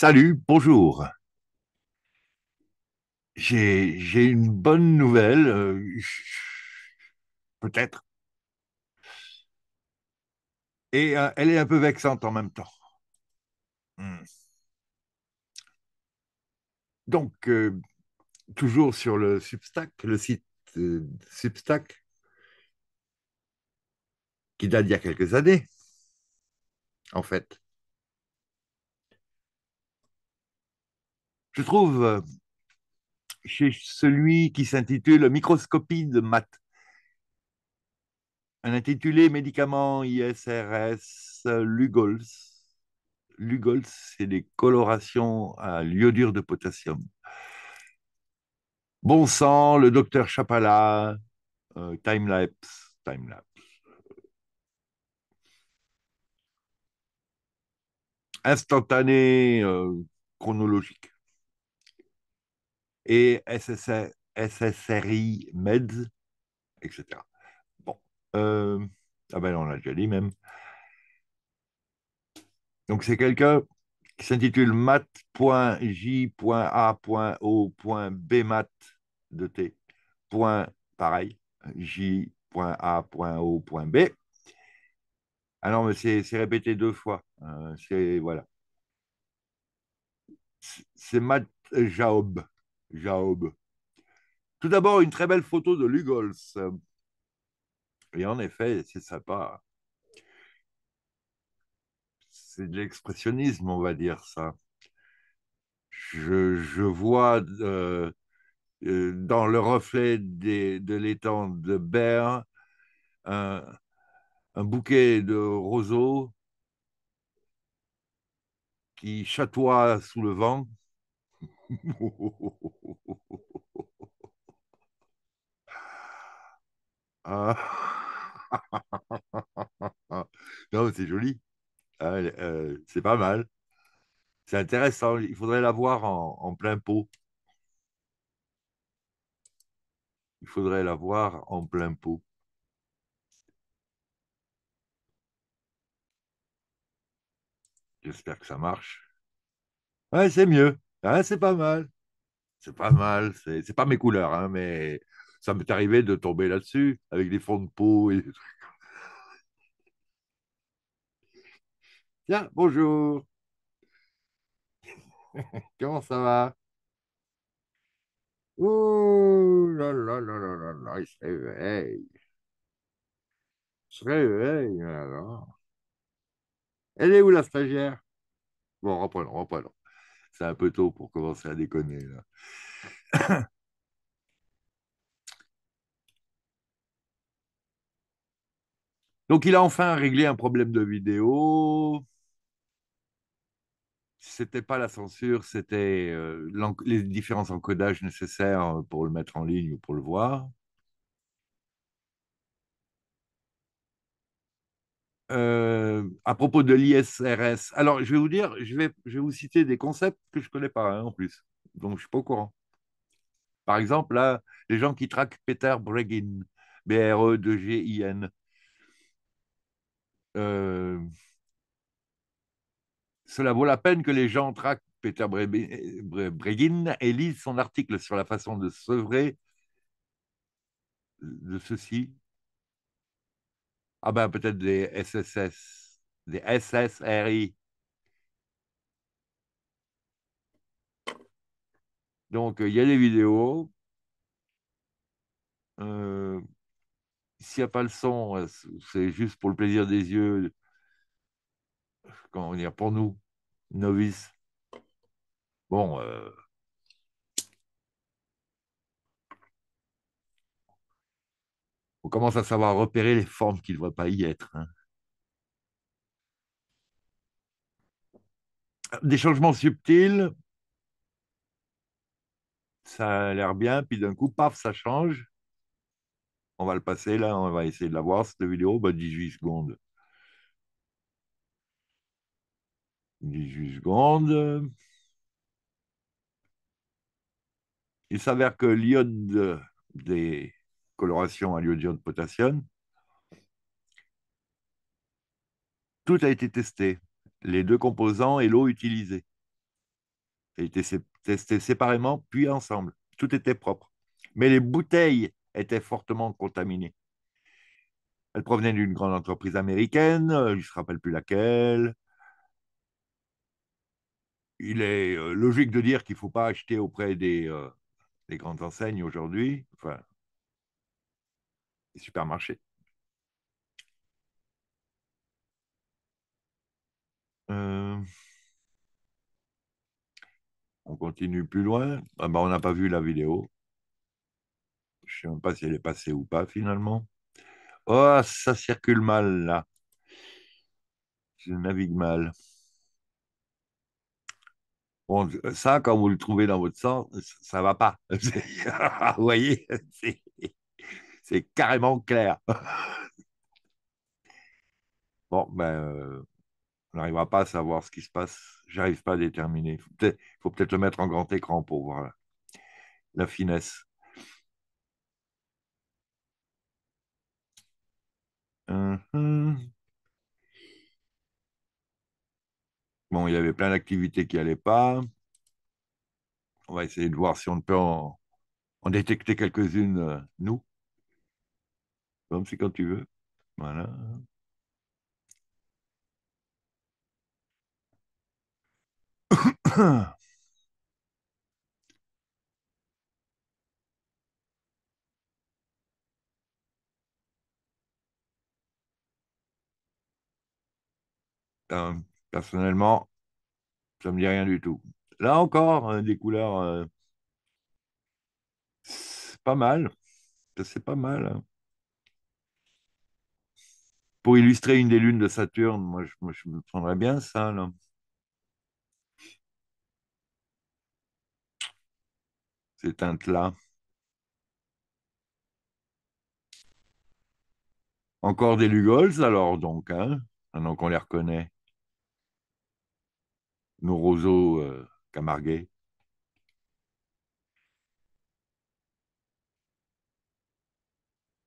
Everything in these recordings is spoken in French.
Salut, bonjour. J'ai une bonne nouvelle, euh, peut-être. Et euh, elle est un peu vexante en même temps. Hmm. Donc, euh, toujours sur le Substack, le site Substack, qui date d'il y a quelques années, en fait. je trouve, euh, chez celui qui s'intitule Microscopie de maths. Un intitulé médicament ISRS Lugols. Lugols, c'est des colorations à l'iodure de potassium. Bon sang, le docteur Chapala, euh, timelapse, timelapse. Instantané, euh, chronologique et SSRI Meds, etc. Bon. Euh, ah ben, on l'a déjà dit même. Donc, c'est quelqu'un qui s'intitule mat.j.a.o.bmat de Point, pareil, j.a.o.b. Ah mais c'est répété deux fois. Hein, c'est, voilà. C'est Matt Jaob. Tout d'abord, une très belle photo de Lugols. Et en effet, c'est sympa. C'est de l'expressionnisme, on va dire ça. Je, vois euh, euh, dans le reflet de l'étang de Ber un, un bouquet de roseaux qui chatoie sous le vent ah. non, c'est joli. Ah, euh, c'est pas mal. C'est intéressant. Il faudrait la voir en, en, plein pot. Il faudrait la voir en plein pot. J'espère que ça marche. Ouais, c'est mieux. Ah, c'est pas mal. C'est pas mal. C'est pas mes couleurs, hein, mais ça m'est arrivé de tomber là-dessus, avec des fonds de peau et des trucs. Tiens, bonjour. Comment ça va? Ouh là là là là là il se réveille. Il se réveille, alors. Elle est où la stagiaire? Bon, reprenons, reprenons. C'est un peu tôt pour commencer à déconner. Donc il a enfin réglé un problème de vidéo. C'était pas la censure, c'était euh, les différents encodages nécessaires euh, pour le mettre en ligne ou pour le voir. Euh, à propos de l'ISRS. Alors, je vais vous dire, je vais, je vais vous citer des concepts que je ne connais pas hein, en plus, donc je ne suis pas au courant. Par exemple, là, les gens qui traquent Peter Bregin, b r e g i n euh, cela vaut la peine que les gens traquent Peter Bregin et lisent son article sur la façon de sevrer de ceci ah ben peut-être des SSS, des SSRI. Donc il y a des vidéos. Euh, s'il n'y a pas le son, euh, c'est juste pour le plaisir des yeux. Comment dire, pour nous, novices. Bon, euh, on commence à savoir repérer les formes qu'il ne devraient pas y être. Hein. Des changements subtils, ça a l'air bien, puis d'un coup, paf, ça change. On va le passer là, on va essayer de la voir, cette vidéo, 18 bah, secondes. 18 secondes. Il s'avère que l'iode des coloration à l'iodure de potassium. Tout a été testé, les deux composants et l'eau utilisée. Ça a été testé séparément, puis ensemble. Tout était propre. Mais les bouteilles étaient fortement contaminées. Elles provenaient d'une grande entreprise américaine, euh, je ne me rappelle plus laquelle. Il est euh, logique de dire qu'il ne faut pas acheter auprès des, euh, des grandes enseignes aujourd'hui. Enfin, Supermarché. Euh, on continue plus loin. Ah bah, on n'a pas vu la vidéo. Je ne sais même pas si elle est passée ou pas finalement. Oh, ça circule mal là. Je navigue mal. Bon, ça, quand vous le trouvez dans votre sens, ça ne va pas. vous voyez, c'est c'est carrément clair. bon, ben, euh, on n'arrivera pas à savoir ce qui se passe. J'arrive pas à déterminer. Il faut peut-être le mettre en grand écran pour voir la, finesse. Uh-huh. Bon, il y avait plein d'activités qui n'allaient pas. On va essayer de voir si on peut en, détecter quelques-unes, euh, nous. Comme c'est quand tu veux. Voilà. Euh, personnellement, ça me dit rien du tout. Là encore, euh, des couleurs pas euh, mal. C'est pas mal. Hein pour illustrer une des lunes de Saturne, moi je, me prendrais bien ça. Là. Ces teintes-là. Encore des Lugols alors, donc, hein maintenant qu'on les reconnaît. Nos roseaux camargués.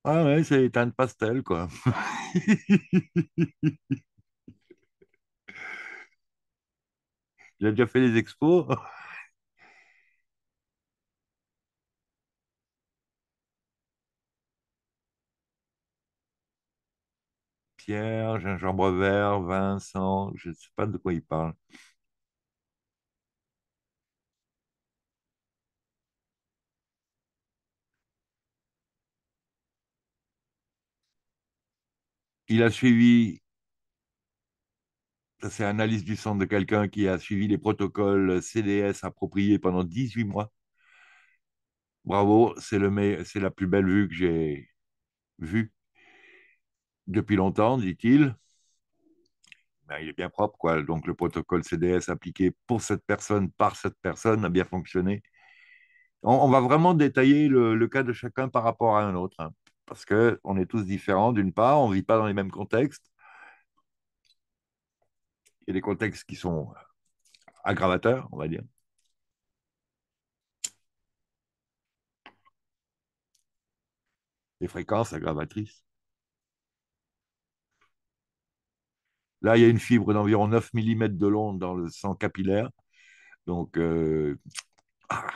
Ah ouais, c'est éteint de pastel, quoi. Il a déjà fait des expos. Pierre, gingembre vert, Vincent, je ne sais pas de quoi il parle. il a suivi, c'est analyse du sang de quelqu'un qui a suivi les protocoles CDS appropriés pendant 18 mois. Bravo, c'est la plus belle vue que j'ai vue depuis longtemps, dit-il. Ben, il est bien propre, quoi. Donc le protocole CDS appliqué pour cette personne, par cette personne, a bien fonctionné. On, va vraiment détailler le, cas de chacun par rapport à un autre. Hein parce qu'on est tous différents d'une part, on ne vit pas dans les mêmes contextes. Il y a des contextes qui sont aggravateurs, on va dire. Des fréquences aggravatrices. Là, il y a une fibre d'environ 9 mm de long dans le sang capillaire. Donc, euh, ah,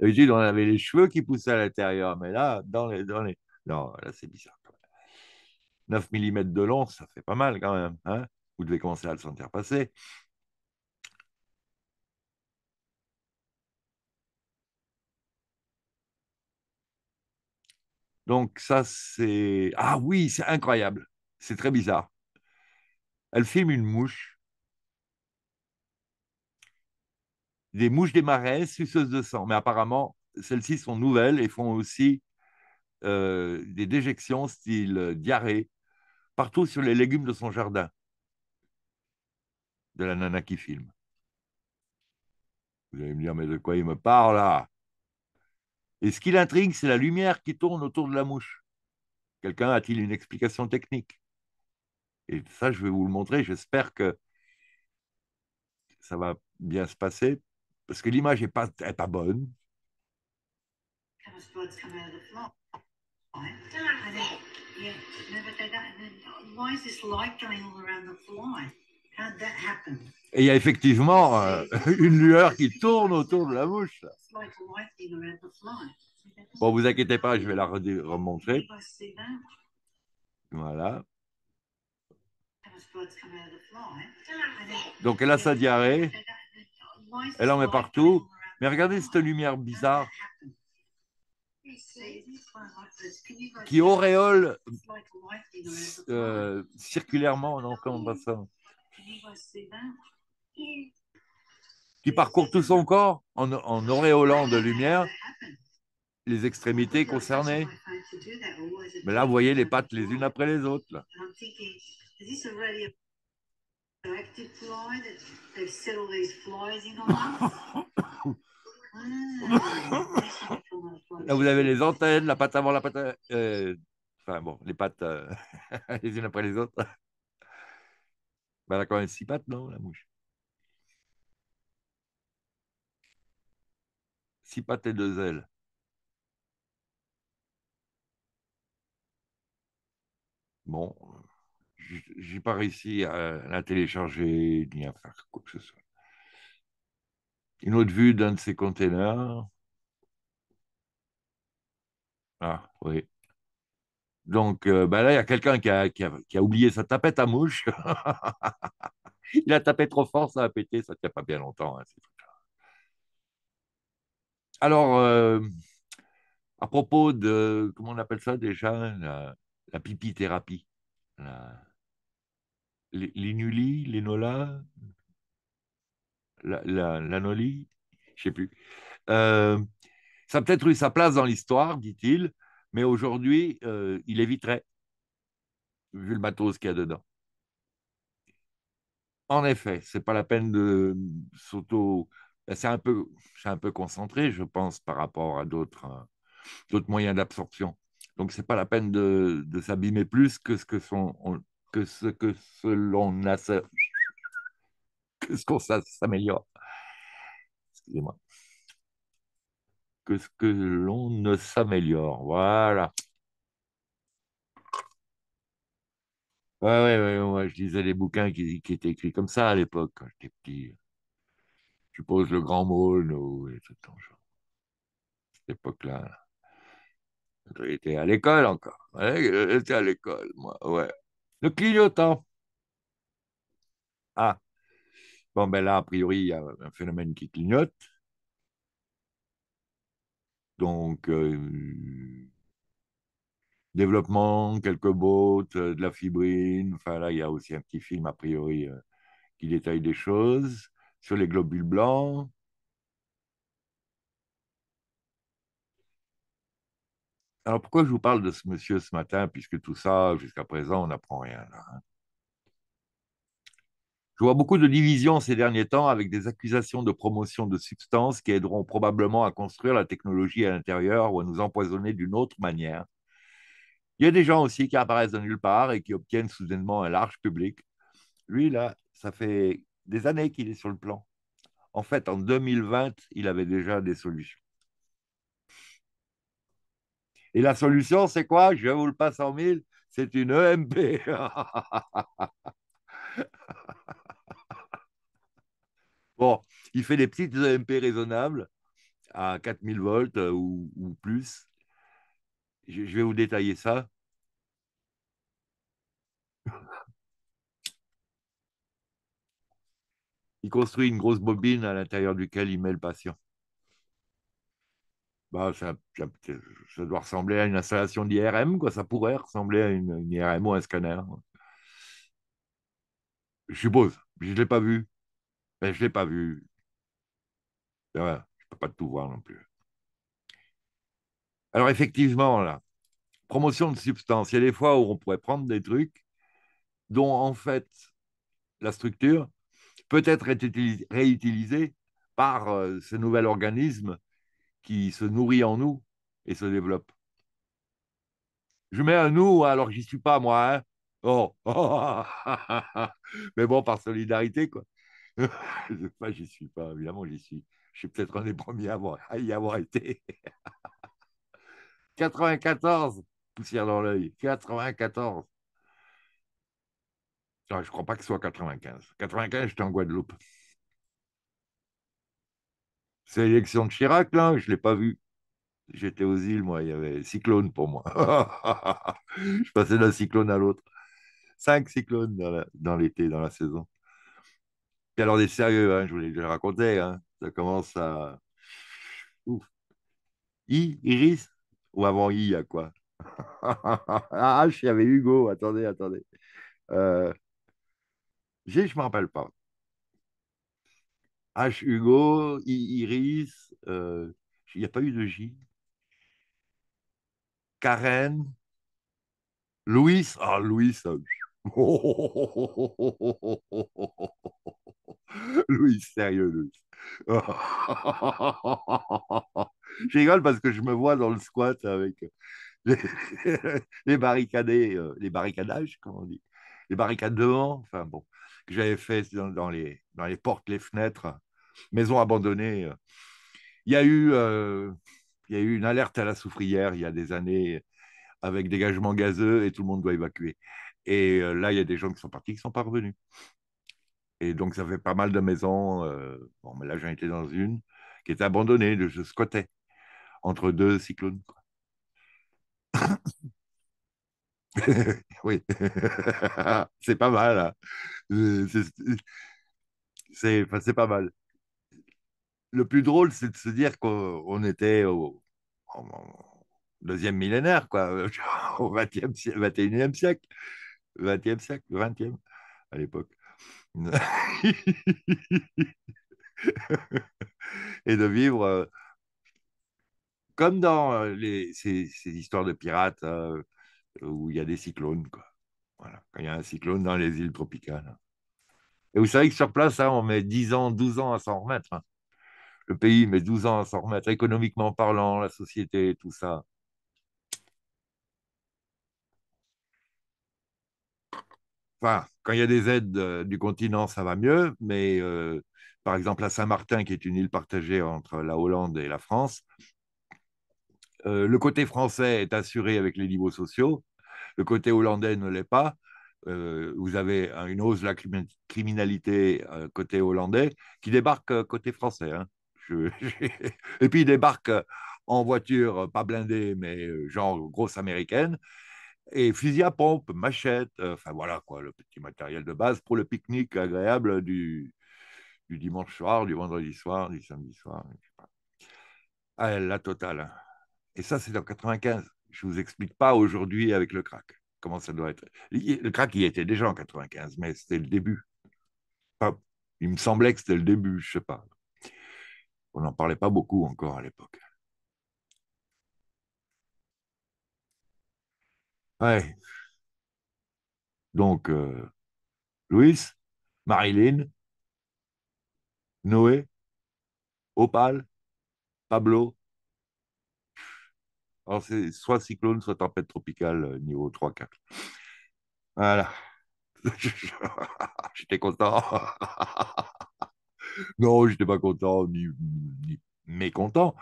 D'habitude, on avait les cheveux qui poussaient à l'intérieur, mais là, dans les, dans les... Non, là, c'est bizarre. 9 mm de long, ça fait pas mal quand même. Hein. Vous devez commencer à le sentir passer. Donc ça, c'est... Ah oui, c'est incroyable. C'est très bizarre. Elle filme une mouche des mouches des marais suceuses de sang. Mais apparemment, celles-ci sont nouvelles et font aussi euh, des déjections style diarrhée partout sur les légumes de son jardin. De la nana qui filme. Vous allez me dire, mais de quoi il me parle là Et ce qui l'intrigue, c'est la lumière qui tourne autour de la mouche. Quelqu'un a-t-il une explication technique Et ça, je vais vous le montrer. J'espère que ça va bien se passer parce que l'image n'est pas, bonne. Et il y a effectivement euh, une lueur qui tourne autour de la bouche. Bon, vous inquiétez pas, je vais la remontrer. Voilà. Donc elle a sa diarrhée. Elle en met partout. Mais regardez cette lumière bizarre qui auréole euh, circulairement, non, ça Qui parcourt tout son corps en, en auréolant de lumière les extrémités concernées. Mais là, vous voyez les pattes les unes après les autres. Là, vous avez les antennes, la patte avant, la patte. Euh, euh, enfin, bon, les pattes euh, les unes après les autres. Ben, elle a quand même six pattes, non, la mouche Six pattes et deux ailes. Bon, j'ai pas réussi à la télécharger ni à faire quoi que ce soit. Une autre vue d'un de ces containers. Ah, oui. Donc euh, ben là, il y a quelqu'un qui a, oublié sa tapette à mouche. il a tapé trop fort, ça a pété, ça ne tient pas bien longtemps. Hein, Alors, euh, à propos de, comment on appelle ça déjà, la, pipi-thérapie les, les Nola, la, sais plus. Euh, ça a peut-être eu sa place dans l'histoire, dit-il, mais aujourd'hui, euh, il éviterait, vu le matos qu'il y a dedans. En effet, c'est pas la peine de s'auto. Ben, c'est un peu, un peu concentré, je pense, par rapport à d'autres, moyens d'absorption. Donc, c'est pas la peine de, de s'abîmer plus que ce que sont, que ce que l'on a, ce qu'on s'améliore. Excusez-moi. Que ce que l'on ne s'améliore. Voilà. Ouais, ouais, ouais, je disais les bouquins qui, qui étaient écrits comme ça à l'époque, quand j'étais petit. Je suppose le grand nous, ou tout le temps, genre. Cette époque-là. J'étais à l'école encore. J'étais à l'école, moi, ouais. Le clignotant. Ah. Bon, ben là, a priori, il y a un phénomène qui clignote. Donc, euh, développement, quelques bottes, euh, de la fibrine. Enfin, là, il y a aussi un petit film, a priori, euh, qui détaille des choses sur les globules blancs. Alors pourquoi je vous parle de ce monsieur ce matin, puisque tout ça, jusqu'à présent, on n'apprend rien hein? Je vois beaucoup de divisions ces derniers temps avec des accusations de promotion de substances qui aideront probablement à construire la technologie à l'intérieur ou à nous empoisonner d'une autre manière. Il y a des gens aussi qui apparaissent de nulle part et qui obtiennent soudainement un large public. Lui, là, ça fait des années qu'il est sur le plan. En fait, en 2020, il avait déjà des solutions. Et la solution, c'est quoi Je vous le passe en mille, c'est une EMP. bon, il fait des petites EMP raisonnables à 4000 volts euh, ou, plus. je vais vous détailler ça. Il construit une grosse bobine à l'intérieur duquel il met le patient bah, ça, doit ressembler à une installation d'IRM, quoi. Ça pourrait ressembler à une, IRM ou un scanner. Je suppose. Je ne l'ai pas vu. je ne l'ai pas vu. je ne peux pas tout voir non plus. Alors effectivement, là, promotion de substances. Il y a des fois où on pourrait prendre des trucs dont en fait la structure peut être réutilisée par euh, ce nouvel organisme qui se nourrit en nous et se développe. Je mets un nous hein, alors que j'y suis pas, moi. Hein. Oh, oh, oh, oh, mais bon, par solidarité, quoi. pas, j'y suis pas, évidemment, j'y suis. Je suis peut-être un des premiers à, à y avoir été. 94, poussière dans l'œil. 94. Ah, je ne crois pas que ce soit 95. 95, j'étais en Guadeloupe. C'est l'élection de Chirac, là, hein, je ne l'ai pas vu. J'étais aux îles, moi, il y avait cyclone pour moi. je passais d'un cyclone à l'autre. Cinq cyclones dans l'été, dans, la saison. Puis alors, des sérieux, hein, je vous l'ai déjà raconté, hein. ça commence à. Ouf. I, Iris Ou avant I, il y a quoi Ah, il y avait Hugo, attendez, attendez. Euh, je ne me rappelle pas. H. Hugo, Iris, il euh, n'y a pas eu de J. Karen, Louis, ah Louis, Louis, sérieux Louis. je rigole parce que je me vois dans le squat avec les, barricadés, euh, les barricadages, comment on dit, les barricades devant, enfin bon que j'avais fait dans, les, dans les portes, les fenêtres, maisons abandonnées. Il y a eu, euh, il y a eu une alerte à la soufrière il y a des années avec dégagement gazeux et tout le monde doit évacuer. Et euh, là, il y a des gens qui sont partis, qui ne sont pas revenus. Et donc, ça fait pas mal de maisons. Euh, bon, mais là, j'en étais dans une qui était abandonnée, je squattais entre deux cyclones. oui, c'est pas mal. Hein. C'est c'est pas mal. Le plus drôle, c'est de se dire qu'on était au, deuxième millénaire, quoi, au 20e, 21e siècle. 20e siècle, 20e à l'époque. et de vivre euh, comme dans euh, les, ces, ces, histoires de pirates euh, où il y a des cyclones. Quoi. Voilà, quand il y a un cyclone dans les îles tropicales. Et vous savez que sur place, hein, on met 10 ans, 12 ans à s'en remettre. Hein. Le pays met 12 ans à s'en remettre, économiquement parlant, la société, tout ça. Enfin, quand il y a des aides euh, du continent, ça va mieux, mais euh, par exemple à Saint-Martin, qui est une île partagée entre la Hollande et la France, euh, le côté français est assuré avec les niveaux sociaux, le côté hollandais ne l'est pas, euh, vous avez euh, une hausse de la criminalité euh, côté hollandais qui débarque côté français. Hein. Et puis ils débarquent en voiture, pas blindée, mais genre grosse américaine. Et fusil à pompe, machette, enfin voilà quoi, le petit matériel de base pour le pique-nique agréable du, du, dimanche soir, du vendredi soir, du samedi soir. Ah, la totale. Hein. Et ça, c'est en 95. Je ne vous explique pas aujourd'hui avec le crack comment ça doit être. Le crack, il était déjà en 95, mais c'était le début. il me semblait que c'était le début, je sais pas. On n'en parlait pas beaucoup encore à l'époque. Ouais. Donc, euh, Louis, Marilyn, Noé, Opal, Pablo, alors, c'est soit cyclone, soit tempête tropicale euh, niveau 3-4. Voilà. j'étais content. non, j'étais pas content, ni, mécontent.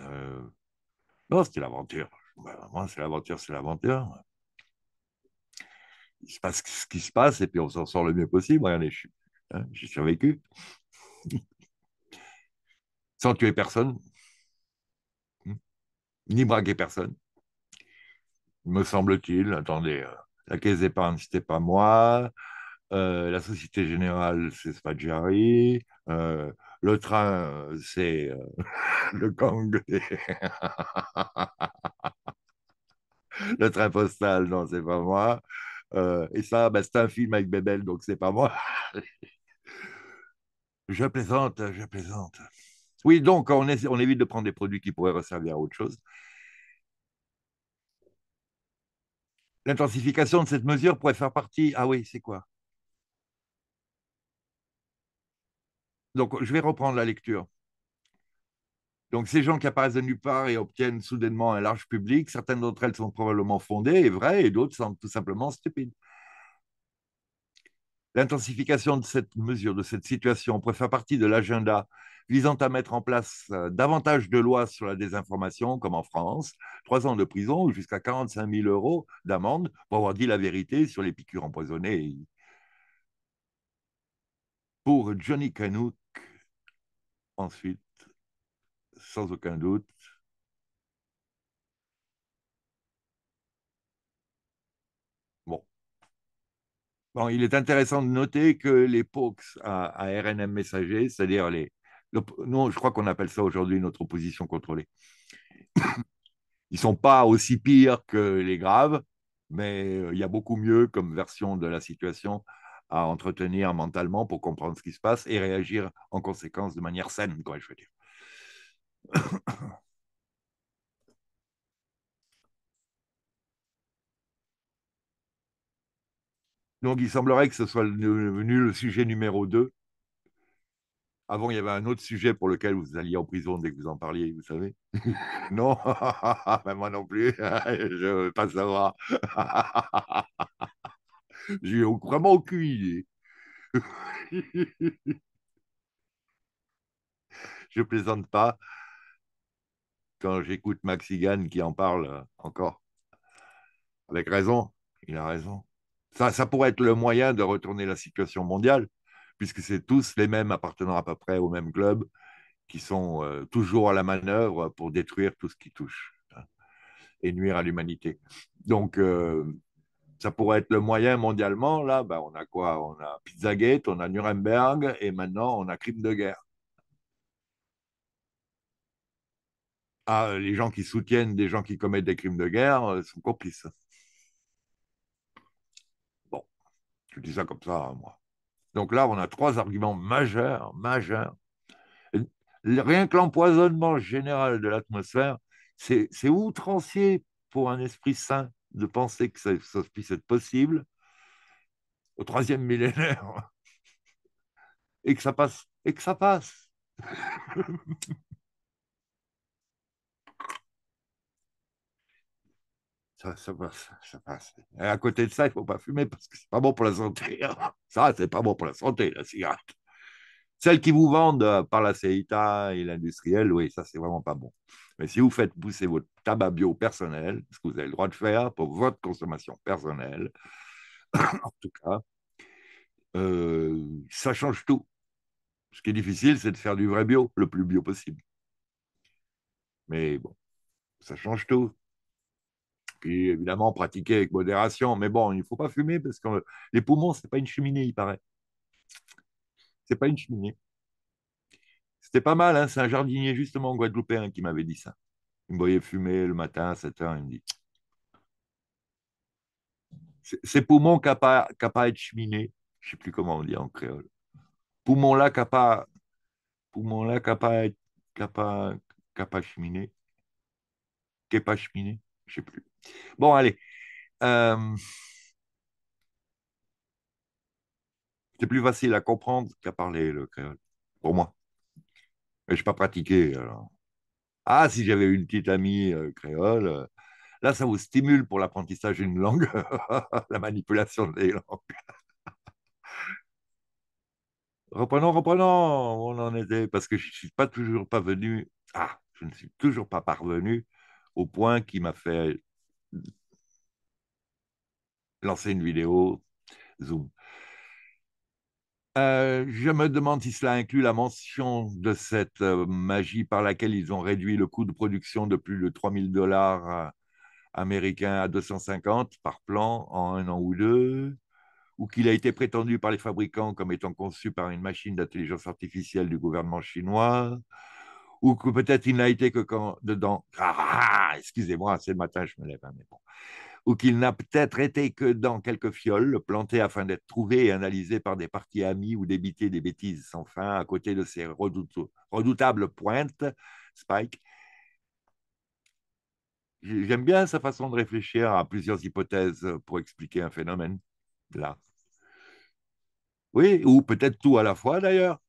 Euh, non, c'était l'aventure. Moi, c'est l'aventure, c'est l'aventure. Il se passe ce qui se passe et puis on s'en sort le mieux possible. Regardez, hein, j'ai survécu. Sans tuer personne, ni braguer personne, me semble-t-il. Attendez, euh, la caisse d'épargne, c'était pas moi. Euh, la Société Générale, c'est Spadjari. Euh, le train, c'est le gang. le train postal, non, c'est pas moi. et ça, bah, c'est un film avec Bebel, donc c'est pas moi. je plaisante, je plaisante. Oui, donc on, évite de prendre des produits qui pourraient resservir à autre chose. L'intensification de cette mesure pourrait faire partie. Ah oui, c'est quoi Donc, je vais reprendre la lecture. Donc, ces gens qui apparaissent de nulle part et obtiennent soudainement un large public, certaines d'entre elles sont probablement fondées et vraies, et d'autres sont tout simplement stupides. L'intensification de cette mesure, de cette situation, pourrait faire partie de l'agenda visant à mettre en place euh, davantage de lois sur la désinformation, comme en France, trois ans de prison ou jusqu'à 45 000 euros d'amende pour avoir dit la vérité sur les piqûres empoisonnées. Pour Johnny Canuck, ensuite, sans aucun doute, Bon, il est intéressant de noter que les POCs à RNM messager, c'est-à-dire les, je crois qu'on appelle ça aujourd'hui notre opposition contrôlée. Ils ne sont pas aussi pires que les graves, mais euh, il y a beaucoup mieux comme version de la situation à entretenir mentalement pour comprendre ce qui se passe et réagir en conséquence de manière saine, quoi, je veux dire. Donc, il semblerait que ce soit devenu le sujet numéro 2 avant, il y avait un autre sujet pour lequel vous alliez en prison dès que vous en parliez, vous savez Non Moi non plus, je ne veux pas savoir. J'ai vraiment aucune idée. je ne plaisante pas quand j'écoute Maxigan qui en parle encore. Avec raison, il a raison. Ça, ça pourrait être le moyen de retourner la situation mondiale puisque c'est tous les mêmes appartenant à peu près au même club qui sont euh, toujours à la manœuvre pour détruire tout ce qui touche hein, et nuire à l'humanité. Donc, euh, ça pourrait être le moyen mondialement. Là, ben, on a quoi On a Pizzagate, on a Nuremberg et maintenant on a crime de guerre. Ah, euh, les gens qui soutiennent des gens qui commettent des crimes de guerre sont complices. Bon, je dis ça comme ça, hein, moi. Donc là, on a trois arguments majeurs, majeurs. Rien que l'empoisonnement général de l'atmosphère, c'est outrancier pour un esprit sain de penser que ça, puisse être possible au troisième millénaire et que ça passe et que ça passe. ça, passe, ça passe. Et hein, à côté de ça, il ne faut pas fumer parce que c'est pas bon pour la santé. Hein. Ça, c'est pas bon pour la santé, la cigarette. Celles qui vous vendent euh, par la CETA et l'industriel, oui, ça, c'est vraiment pas bon. Mais si vous faites pousser votre tabac bio personnel, ce que vous avez le droit de faire pour votre consommation personnelle, en tout cas, euh, ça change tout. Ce qui est difficile, c'est de faire du vrai bio, le plus bio possible. Mais bon, ça change tout puis, évidemment pratiquer avec modération. Mais bon, il ne faut pas fumer parce que euh, les poumons, ce n'est pas une cheminée, il paraît. Ce n'est pas une cheminée. C'était pas mal, hein c'est un jardinier justement guadeloupéen qui m'avait dit ça. Il me voyait fumer le matin à 7 heures, il me dit ces poumons n'ont pas être cheminée, je ne sais plus comment on dit en créole. Poumon là capa, poumon là capa, pas capa cheminée, pas cheminée, je sais plus. Bon, allez. Euh, c'est plus facile à comprendre qu'à parler le créole, pour moi. Mais je n'ai pas pratiqué. Ah, si j'avais une petite amie euh, créole, euh, là, ça vous stimule pour l'apprentissage d'une langue, la manipulation des langues. reprenons, reprenons, on en était, parce que je ne suis pas toujours pas venu, ah, je ne suis toujours pas parvenu au point qui m'a fait lancer une vidéo Zoom. Euh, je me demande si cela inclut la mention de cette euh, magie par laquelle ils ont réduit le coût de production de plus de 3000 dollars euh, américains à 250 par plan en un an ou deux, ou qu'il a été prétendu par les fabricants comme étant conçu par une machine d'intelligence artificielle du gouvernement chinois, ou peut-être il n'a été que quand dedans. Ah, ah, ah, excusez-moi, c'est le matin, je me lève, hein, mais bon. Ou qu'il n'a peut-être été que dans quelques fioles, plantées afin d'être trouvé et analysé par des parties amis ou débiter des bêtises sans fin à côté de ces redoutables pointes, Spike. J'aime bien sa façon de réfléchir à plusieurs hypothèses euh, pour expliquer un phénomène. Là. Oui, ou peut-être tout à la fois d'ailleurs.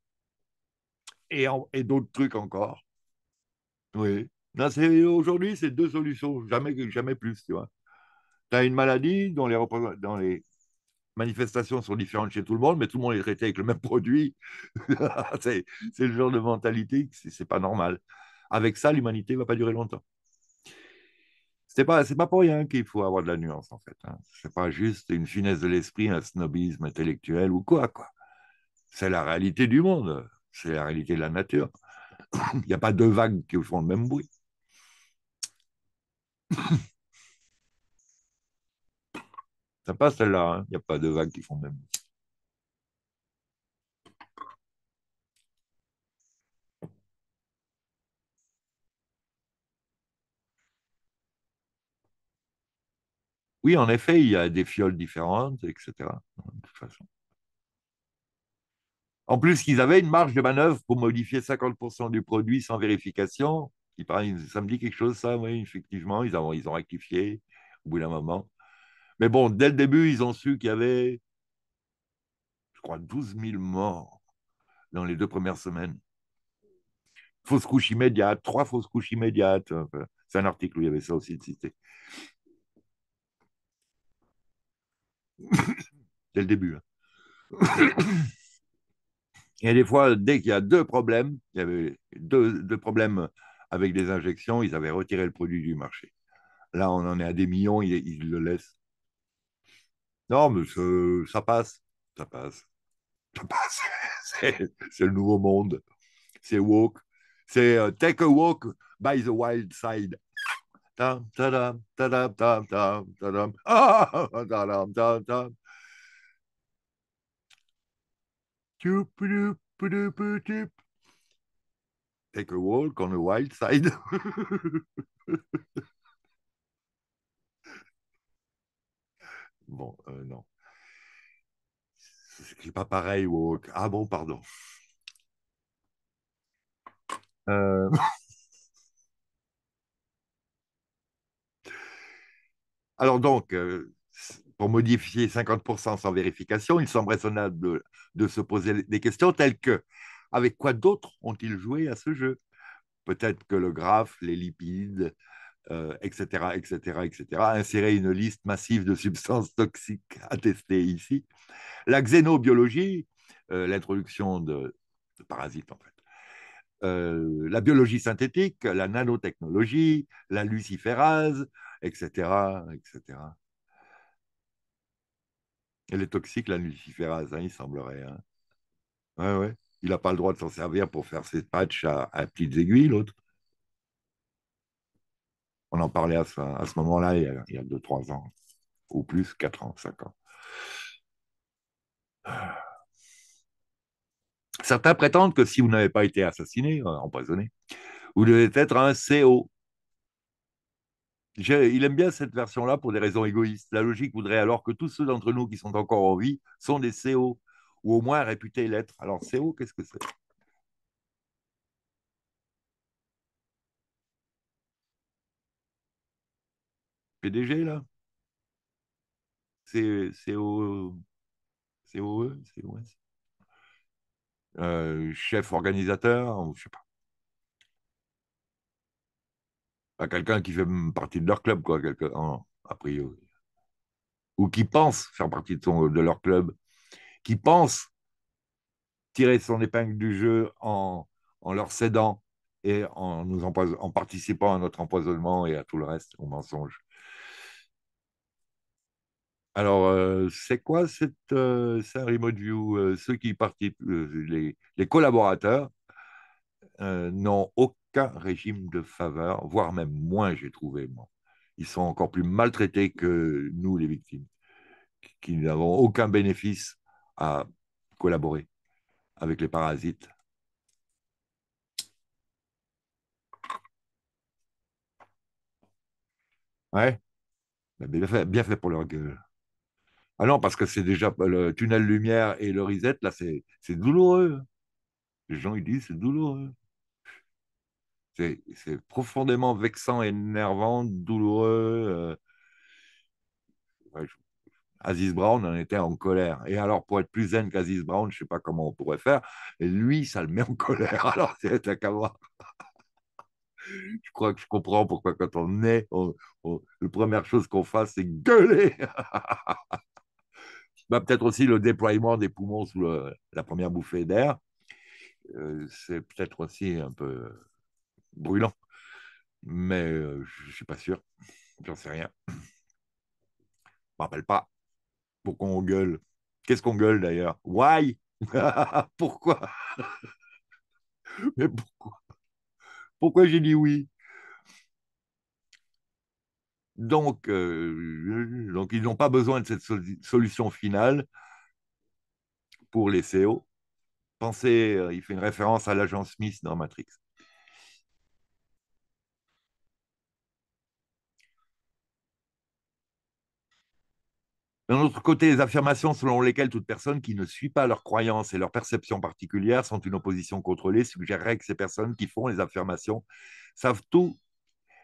Et, et d'autres trucs encore. Oui. Aujourd'hui, c'est deux solutions, jamais, jamais plus, tu vois. Tu as une maladie dont les, les manifestations sont différentes chez tout le monde, mais tout le monde est traité avec le même produit. c'est le genre de mentalité, c'est pas normal. Avec ça, l'humanité ne va pas durer longtemps. C'est pas, pas pour rien qu'il faut avoir de la nuance, en fait. Hein. C'est pas juste une finesse de l'esprit, un snobisme intellectuel ou quoi, quoi. C'est la réalité du monde, c'est la réalité de la nature. Il n'y a pas deux vagues qui font le même bruit. Ça passe celle-là, hein. il n'y a pas deux vagues qui font le même bruit. Oui, en effet, il y a des fioles différentes, etc. De toute façon. En plus, qu'ils avaient une marge de manœuvre pour modifier 50% du produit sans vérification. Ça me dit quelque chose, ça, oui, effectivement. Ils ont, rectifié au bout d'un moment. Mais bon, dès le début, ils ont su qu'il y avait, je crois, 12 000 morts dans les deux premières semaines. Fausse couche immédiate, trois fausses couches immédiates. C'est un article où il y avait ça aussi de cité. dès le début. Hein. Et des fois, dès qu'il y a deux problèmes, il y avait deux, problèmes avec des injections, ils avaient retiré le produit du marché. Là, on en est à des millions, ils, le laissent. Non, mais ça passe, ça passe, ça passe. c'est le nouveau monde. C'est woke. C'est euh, Take a Walk by the Wild Side. Ta tadam, ta tadam, ta tadam. Ah, Take a walk on the wild side. bon, euh, non. non. n'est pas pareil, walk. Ah bon, pardon. Euh, Alors donc, euh, pour modifier 50% sans vérification, il semble raisonnable de, se poser des questions telles que avec quoi d'autre ont-ils joué à ce jeu Peut-être que le graphe, les lipides, etc., etc., etc. Insérer une liste massive de substances toxiques attestées ici. La xénobiologie, euh, l'introduction de, parasites en fait. Euh, la biologie synthétique, la nanotechnologie, la luciférase, etc., etc. Elle est toxique, la luciférase, hein, il semblerait. Hein. Ouais, Il n'a pas le droit de s'en servir pour faire ses patchs à, petites aiguilles, l'autre. On en parlait à ce, moment-là, il y a 2-3 ans, ou plus, 4 ans, 5 ans. Certains prétendent que si vous n'avez pas été assassiné, euh, empoisonné, vous devez être un CO, il aime bien cette version-là pour des raisons égoïstes. La logique voudrait alors que tous ceux d'entre nous qui sont encore en vie sont des CO, ou au moins réputés l'être. Alors, CO, qu'est-ce que c'est PDG, là C'est CO... COE euh, Chef organisateur, je sais pas. à quelqu'un qui fait partie de leur club, quoi, quelqu'un, hein, a priori. Ou qui pense faire partie de, son, de leur club, qui pense tirer son épingle du jeu en, en leur cédant et en, nous en participant à notre empoisonnement et à tout le reste, au mensonge. Alors, euh, c'est quoi cette, série remote view Ceux qui participent, euh, les, les, collaborateurs, euh, n'ont aucun régime de faveur, voire même moins, j'ai trouvé, moi. Ils sont encore plus maltraités que nous, les victimes, qui n'avons aucun bénéfice à collaborer avec les parasites. Ouais, ben, bien fait, pour leur gueule. Ah non, parce que c'est déjà le tunnel lumière et le reset, là, c'est douloureux. Les gens, ils disent c'est douloureux. C'est profondément vexant, énervant, douloureux. Euh, Aziz Brown en était en colère. Et alors, pour être plus zen qu'Aziz Brown, je ne sais pas comment on pourrait faire, et lui, ça le met en colère. Alors, c'est qu'à voir. je crois que je comprends pourquoi, quand on est, la première chose qu'on fasse, c'est gueuler. bah, peut-être aussi le déploiement des poumons sous la première bouffée d'air. Euh, c'est peut-être aussi un peu brûlant. Mais euh, je ne suis pas sûr. J'en sais rien. Je ne rappelle pas. Pourquoi on gueule Qu'est-ce qu'on gueule d'ailleurs Why Pourquoi Mais pourquoi Pourquoi j'ai dit oui donc, euh, donc, ils n'ont pas besoin de cette solution finale pour les CO. E Pensez, euh, il fait une référence à l'agent Smith dans Matrix. D'un autre côté, les affirmations selon lesquelles toute personne qui ne suit pas leurs croyances et leurs perceptions particulières sont une opposition contrôlée suggérerait que ces personnes qui font les affirmations savent tout.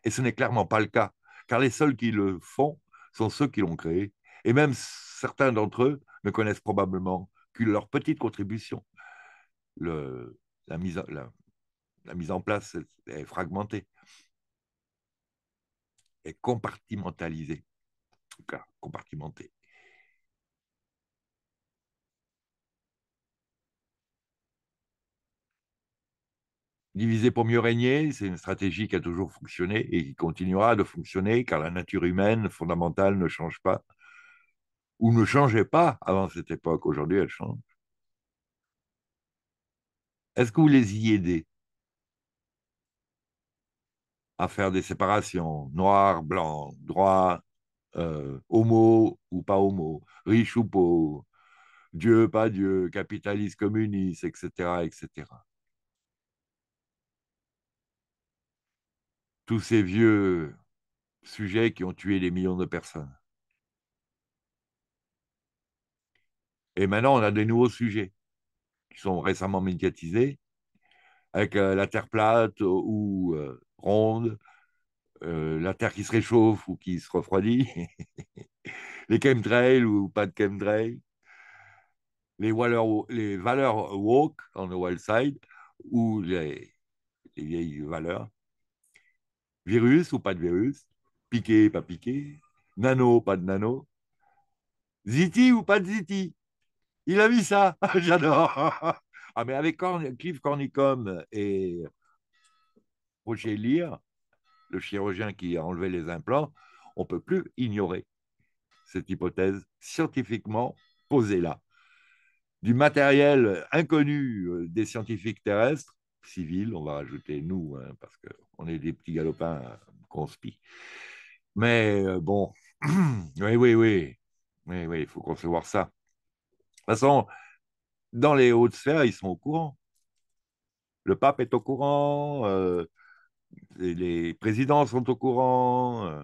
Et ce n'est clairement pas le cas, car les seuls qui le font sont ceux qui l'ont créé. Et même certains d'entre eux ne connaissent probablement que leur petite contribution. Le, la, mise, la mise en place est fragmentée, est compartimentalisée. En tout cas, compartimentée. Diviser pour mieux régner, c'est une stratégie qui a toujours fonctionné et qui continuera de fonctionner car la nature humaine fondamentale ne change pas ou ne changeait pas avant cette époque. Aujourd'hui, elle change. Est-ce que vous les y aidez à faire des séparations, noir, blanc, droit, euh, homo ou pas homo, riche ou pauvre, Dieu, pas Dieu, capitaliste, communiste, etc., etc. tous ces vieux sujets qui ont tué des millions de personnes. Et maintenant, on a des nouveaux sujets qui sont récemment médiatisés, avec euh, la Terre plate euh, ou euh, ronde, la Terre qui se réchauffe ou qui se refroidit, les chemtrails ou pas de chemtrails, les, valeurs, les valeurs woke en the wild side ou les vieilles valeurs. Virus ou pas de virus Piqué, pas piqué Nano, pas de nano Ziti ou pas de Ziti Il a vu ça J'adore Ah, mais avec Cliff Cornicom et Roger Lear, le chirurgien qui a enlevé les implants, on ne peut plus ignorer cette hypothèse scientifiquement posée là. Du matériel inconnu euh, des scientifiques terrestres, civils, on va rajouter nous, hein, parce que on est des petits galopins euh, conspi. Mais euh, bon, oui, oui, oui. Oui, oui, il faut concevoir ça. De toute façon, dans les hautes sphères, ils sont au courant. Le pape est au courant, euh, les présidents sont au courant.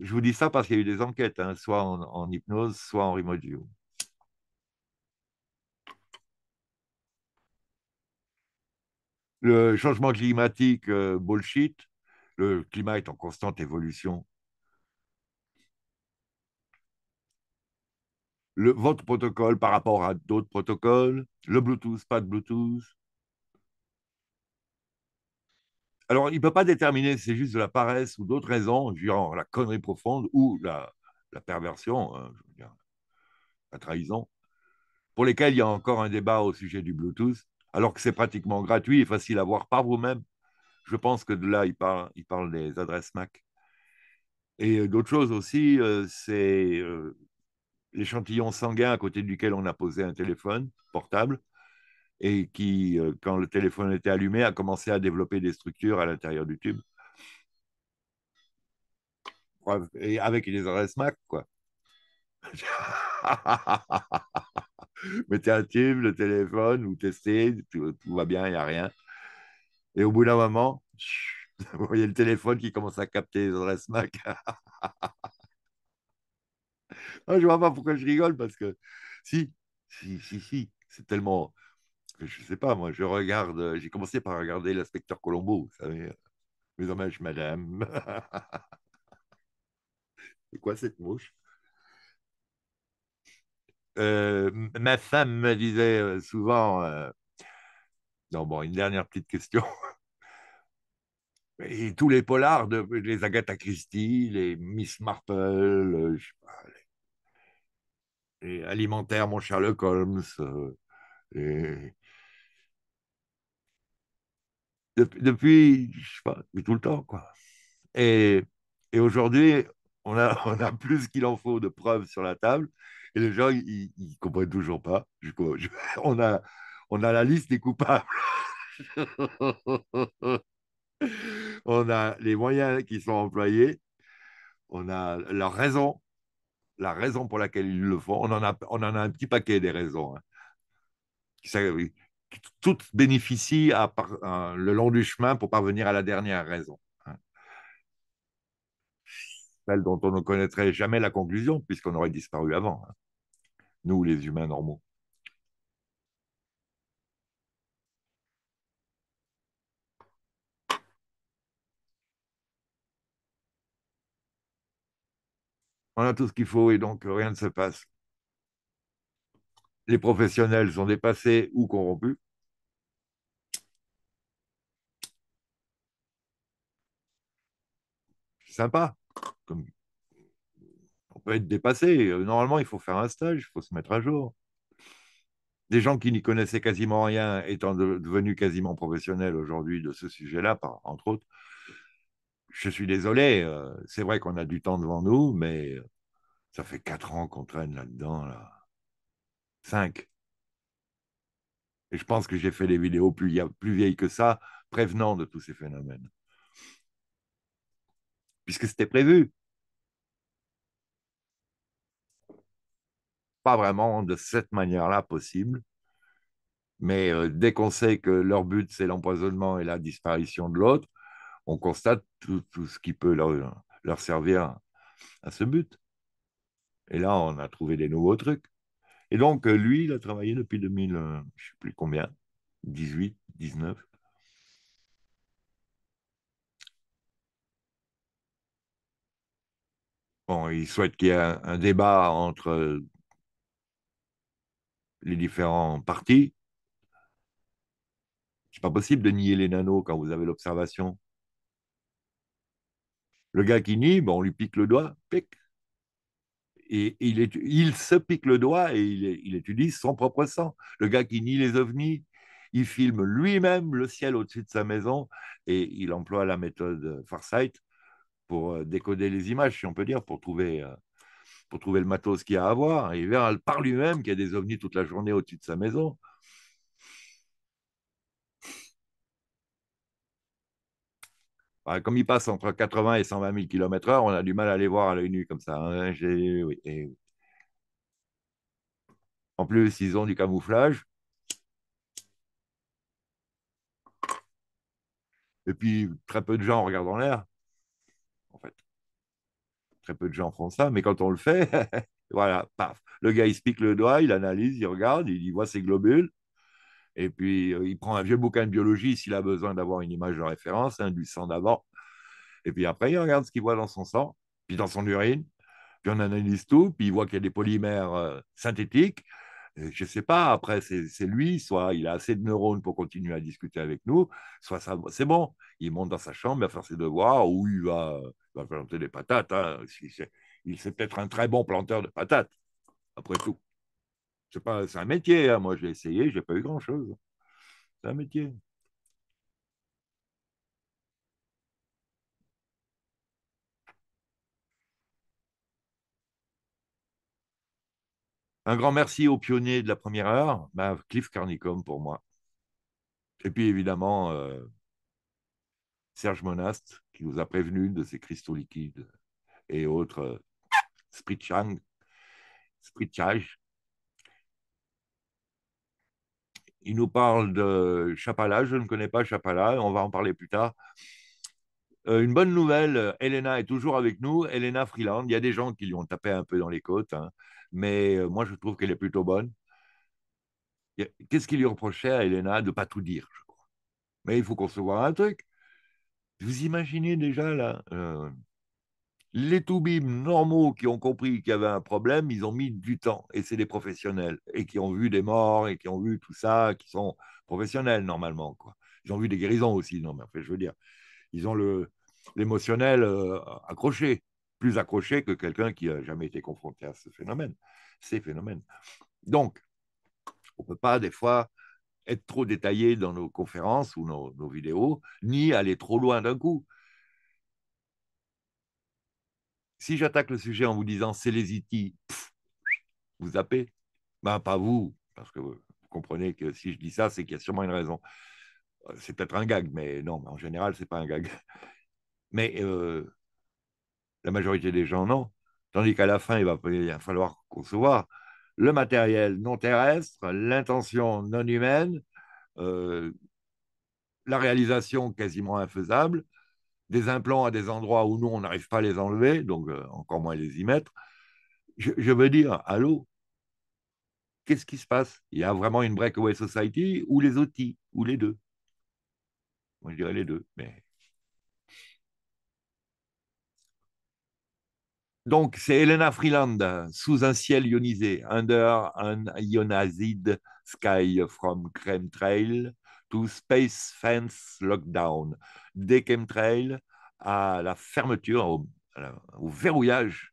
je vous dis ça parce qu'il y a eu des enquêtes, hein, soit en, hypnose, soit en remote Le changement climatique, euh, bullshit. Le climat est en constante évolution. Le, votre protocole par rapport à d'autres protocoles. Le Bluetooth, pas de Bluetooth. Alors, il ne peut pas déterminer si c'est juste de la paresse ou d'autres raisons, durant la connerie profonde ou la, perversion, hein, la trahison, pour lesquelles il y a encore un débat au sujet du Bluetooth alors que c'est pratiquement gratuit et facile à voir par vous-même. Je pense que de là, il parle, des adresses MAC. Et euh, d'autres choses aussi, euh, c'est euh, l'échantillon sanguin à côté duquel on a posé un téléphone portable et qui, quand le téléphone était allumé, a commencé à développer des structures à l'intérieur du tube. Et avec les adresses MAC, quoi. mettez un tube, le téléphone, vous testez, euh, tout, va bien, il n'y a rien. Et au bout d'un moment, vous voyez le téléphone qui commence à capter les adresses MAC. Ah, je ne vois pas pourquoi je rigole, parce que si, si, si, si, c'est tellement. Je ne sais pas, moi, je regarde, euh, j'ai commencé par regarder l'inspecteur Colombo, vous savez, euh, mes hommages, madame. C'est quoi cette mouche euh, ma femme me disait euh, souvent. Euh, non, bon, une dernière petite question. Et tous les polars, les Agatha Christie, les Miss Marple, les, alimentaires, mon Sherlock Holmes. depuis, je sais pas, tout le temps, quoi. Et, et aujourd'hui, on a, on a plus qu'il en faut de preuves sur la table. Et les gens, ils ne comprennent toujours pas. on, a, on a la liste des coupables. on a les moyens qui sont employés. On a leur raison, la raison pour laquelle ils le font. On en a, on en a un petit paquet des raisons. Hein. qui Ça, toutes bénéficient le long du chemin pour parvenir à la dernière raison. Hein. Celle dont on ne connaîtrait jamais la conclusion, puisqu'on aurait disparu avant. Hein nous, les humains normaux. On a tout ce qu'il faut et donc rien ne se passe. Les professionnels sont dépassés ou corrompus. Sympa comme, être dépassé. Euh, normalement, il faut faire un stage, il faut se mettre à jour. Des gens qui n'y connaissaient quasiment rien, étant devenus quasiment professionnels aujourd'hui de ce sujet-là, entre autres, je suis désolé, euh, c'est vrai qu'on a du temps devant nous, mais euh, ça fait quatre ans qu'on traîne là-dedans. Là. Cinq. Et je pense que j'ai fait des vidéos plus, plus vieilles que ça, prévenant de tous ces phénomènes. Puisque c'était prévu. vraiment de cette manière-là possible. Mais euh, dès qu'on sait que leur but, c'est l'empoisonnement et la disparition de l'autre, on constate tout, ce qui peut leur, servir à, ce but. Et là, on a trouvé des nouveaux trucs. Et donc, euh, lui, il a travaillé depuis 2000, euh, je sais plus combien, 18, 19. Bon, il souhaite qu'il y ait un, débat entre les différents partis. C'est pas possible de nier les nanos quand vous avez l'observation. Le gars qui nie, on lui pique le doigt, pique. Et, il, se pique le doigt et il, il, étudie son propre sang. Le gars qui nie les ovnis, il filme lui-même le ciel au-dessus de sa maison et il emploie la méthode Farsight pour euh, décoder les images, si on peut dire, pour trouver euh, pour trouver le matos qu'il y a à avoir. il verra par lui-même qu'il y a des ovnis toute la journée au-dessus de sa maison. Bah, comme il passe entre 80 et 120 000 km/h, on a du mal à les voir à l'œil nu comme ça. Hein. En plus, ils ont du camouflage. Et puis, très peu de gens regardent en l'air, en fait très peu de gens font ça, mais quand on le fait, voilà, paf, le gars il se pique le doigt, il analyse, il regarde, il voit ses globules, et puis euh, il prend un vieux bouquin de biologie s'il a besoin d'avoir une image de référence, hein, du sang d'avant, et puis après il regarde ce qu'il voit dans son sang, puis dans son urine, puis on analyse tout, puis il voit qu'il y a des polymères euh, synthétiques, je ne sais pas, après, c'est lui, soit il a assez de neurones pour continuer à discuter avec nous, soit c'est bon, il monte dans sa chambre, à faire ses devoirs, ou il va, va planter des patates. Hein. Il sait peut-être un très bon planteur de patates, après tout. C'est un métier, hein. moi j'ai essayé, je n'ai pas eu grand-chose. C'est un métier. Un grand merci aux pionniers de la première heure, bah, Cliff Carnicom pour moi. Et puis évidemment, euh, Serge Monast qui nous a prévenu de ces cristaux liquides et autres euh, spritchang, spritchage. Il nous parle de Chapala. Je ne connais pas Chapala. On va en parler plus tard. Euh, une bonne nouvelle, euh, Elena est toujours avec nous. Elena Freeland. Il y a des gens qui lui ont tapé un peu dans les côtes. Hein mais euh, moi, je trouve qu'elle est plutôt bonne. Qu'est-ce qu'il lui reprochait à Elena de ne pas tout dire, je crois. Mais il faut concevoir un truc. Vous imaginez déjà, là, euh, les toubibs normaux qui ont compris qu'il y avait un problème, ils ont mis du temps, et c'est des professionnels, et qui ont vu des morts, et qui ont vu tout ça, qui sont professionnels, normalement, quoi. Ils ont vu des guérisons aussi, non, mais en fait, je veux dire, ils ont l'émotionnel euh, accroché plus accroché que quelqu'un qui n'a jamais été confronté à ce phénomène, ces phénomènes. Donc, on ne peut pas des fois être trop détaillé dans nos conférences ou nos, vidéos, ni aller trop loin d'un coup. Si j'attaque le sujet en vous disant c'est les it e vous zappez. Ben, pas vous, parce que vous comprenez que si je dis ça, c'est qu'il y a sûrement une raison. Euh, c'est peut-être un gag, mais non, en général, c'est pas un gag. Mais euh, la majorité des gens, non. Tandis qu'à la fin, il va, falloir concevoir le matériel non terrestre, l'intention non humaine, euh, la réalisation quasiment infaisable, des implants à des endroits où nous, on n'arrive pas à les enlever, donc euh, encore moins les y mettre. Je, veux dire, allô, qu'est-ce qui se passe Il y a vraiment une breakaway society ou les outils, ou les deux Moi, je dirais les deux, mais Donc, c'est Helena Freeland, Sous un ciel ionisé, Under an Ionized Sky from Chemtrail Trail to Space Fence Lockdown, des chemtrails à la fermeture, au, verrouillage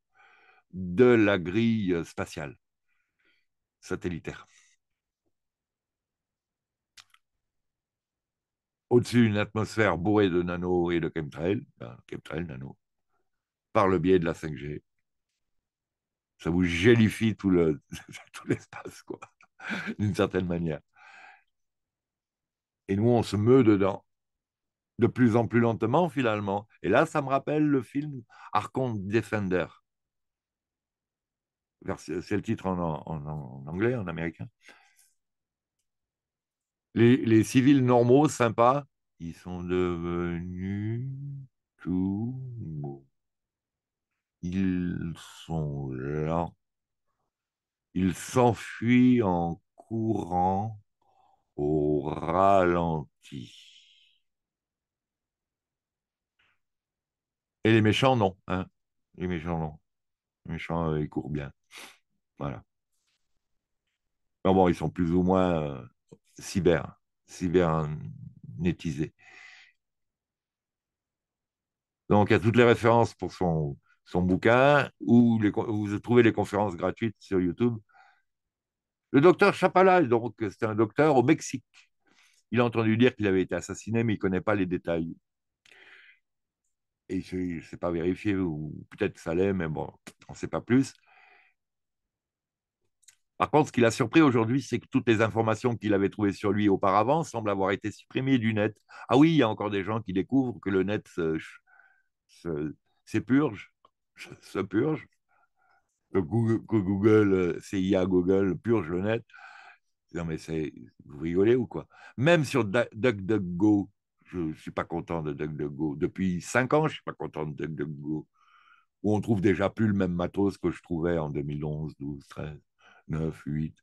de la grille spatiale satellitaire. Au-dessus, une atmosphère bourrée de nano et de chemtrails, chemtrail, nano, par le biais de la 5G ça vous gélifie tout le l'espace quoi, d'une certaine manière. Et nous, on se meut dedans, de plus en plus lentement finalement. Et là, ça me rappelle le film Archon Defender. C'est le titre en, anglais, en américain. Les, les civils normaux, sympas, ils sont devenus tout ils sont lents. Ils s'enfuient en courant au ralenti. Et les méchants, non. Hein. les méchants, non. Les méchants, euh, ils courent bien. Voilà. Mais bon, ils sont plus ou moins euh, cyber, cybernétisés. Donc, il y a toutes les références pour son son bouquin ou vous trouvez les conférences gratuites sur YouTube. Le docteur Chapala, donc, c'est un docteur au Mexique. Il a entendu dire qu'il avait été assassiné, mais il ne connaît pas les détails. Et il ne pas vérifié ou peut-être ça l'est, mais bon, on ne sait pas plus. Par contre, ce qui l'a surpris aujourd'hui, c'est que toutes les informations qu'il avait trouvées sur lui auparavant semblent avoir été supprimées du net. Ah oui, il y a encore des gens qui découvrent que le net s'épurge se purge, Google, euh, CIA, Google purge le net. Non, mais c'est, vous rigolez ou quoi Même sur DuckDuckGo, je ne suis pas content de DuckDuckGo. Depuis cinq ans, je ne suis pas content de DuckDuckGo, où on trouve déjà plus le même matos que je trouvais en 2011, 12, 13, 9, 8.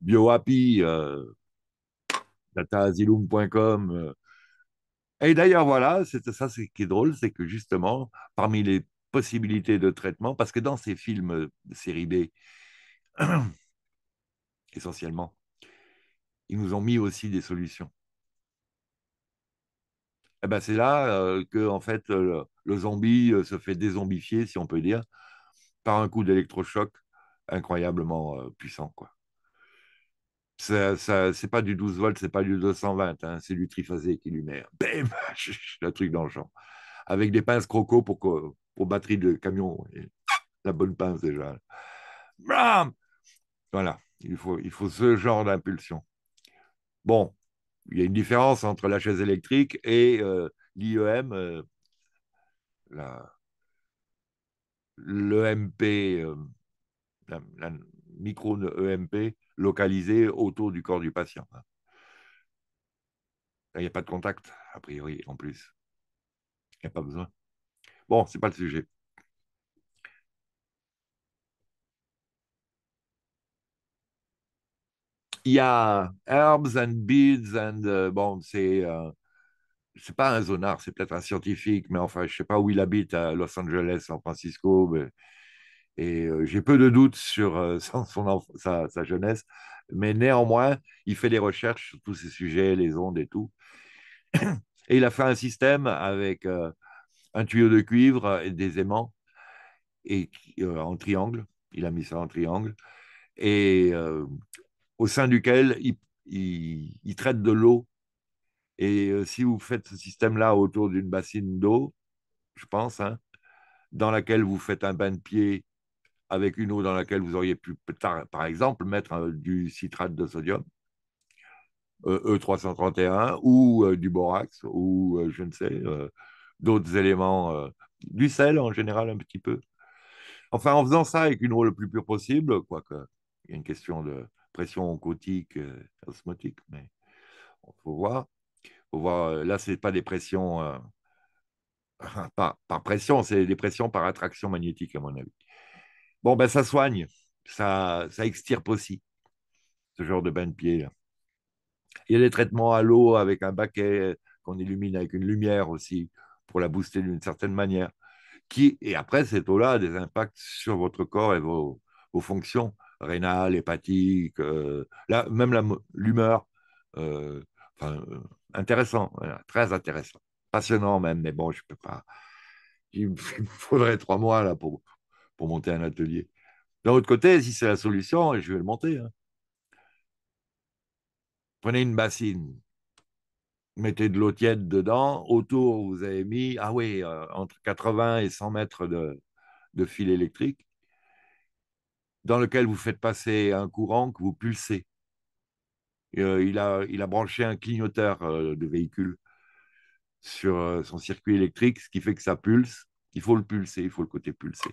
BioHappy, euh, et d'ailleurs, voilà, c'est ça ce qui est drôle, c'est que justement, parmi les possibilités de traitement, parce que dans ces films euh, de série B, essentiellement, ils nous ont mis aussi des solutions. et eh ben c'est là euh, que en fait euh, le zombie se fait dézombifier, si on peut dire, par un coup d'électrochoc incroyablement puissant, quoi. Ce n'est c'est pas du 12 volts, c'est pas du 220, hein, c'est du triphasé lui met. Hein. Bam Le truc dans le champ. Avec des pinces croco pour, pour batterie de camion. la bonne pince déjà. Voilà, il faut, il faut ce genre d'impulsion. Bon, il y a une différence entre la chaise électrique et euh, l'IEM, l'EMP, euh, la euh, micro-EMP, localisé autour du corps du patient. Hein. Il n'y a pas de contact, a priori, en plus. Il n'y a pas besoin. Bon, ce n'est pas le sujet. Il y a herbs and beads and euh, bon, c'est euh, c'est pas un zonard, c'est peut-être un scientifique, mais enfin, je sais pas où il habite à Los Angeles, San Francisco, mais et j'ai peu de doutes sur son, sa, jeunesse, mais néanmoins, il fait des recherches sur tous ces sujets, les ondes et tout. Et il a fait un système avec un tuyau de cuivre et des aimants et, en triangle. Il a mis ça en triangle. Et au sein duquel il, il, traite de l'eau. Et si vous faites ce système-là autour d'une bassine d'eau, je pense, hein, dans laquelle vous faites un bain de pied avec une eau dans laquelle vous auriez pu, par exemple, mettre euh, du citrate de sodium, E331, euh, e ou euh, du borax, ou je ne sais, d'autres éléments, du sel en général un petit peu. Enfin, en faisant ça avec une eau le plus pure possible, quoique il y a une question de pression oncotique, osmotique, mais il faut voir. là, ce n'est pas des pressions par pression, c'est des pressions par attraction magnétique, à mon avis. Bon, ben, ça soigne, ça, extirpe aussi ce genre de bain de pied. Il y a des traitements à l'eau avec un baquet qu'on illumine avec une lumière aussi pour la booster d'une certaine manière. Qui, et après, cette eau-là a des impacts sur votre corps et vos, fonctions rénales, hépatiques, euh, même l'humeur. Euh, euh, intéressant, très intéressant. Passionnant même, mais bon, je ne peux pas. Il faudrait trois mois là pour, pour monter un atelier. D'un autre côté, si c'est la solution, je vais le monter. Hein. Prenez une bassine, mettez de l'eau tiède dedans. Autour, vous avez mis, ah oui, euh, entre 80 et 100 mètres de, de fil électrique dans lequel vous faites passer un courant que vous pulsez. Euh, il, a, il a branché un clignoteur euh, de véhicule sur son circuit électrique, ce qui fait que ça pulse. Il faut le pulser, il faut le côté pulser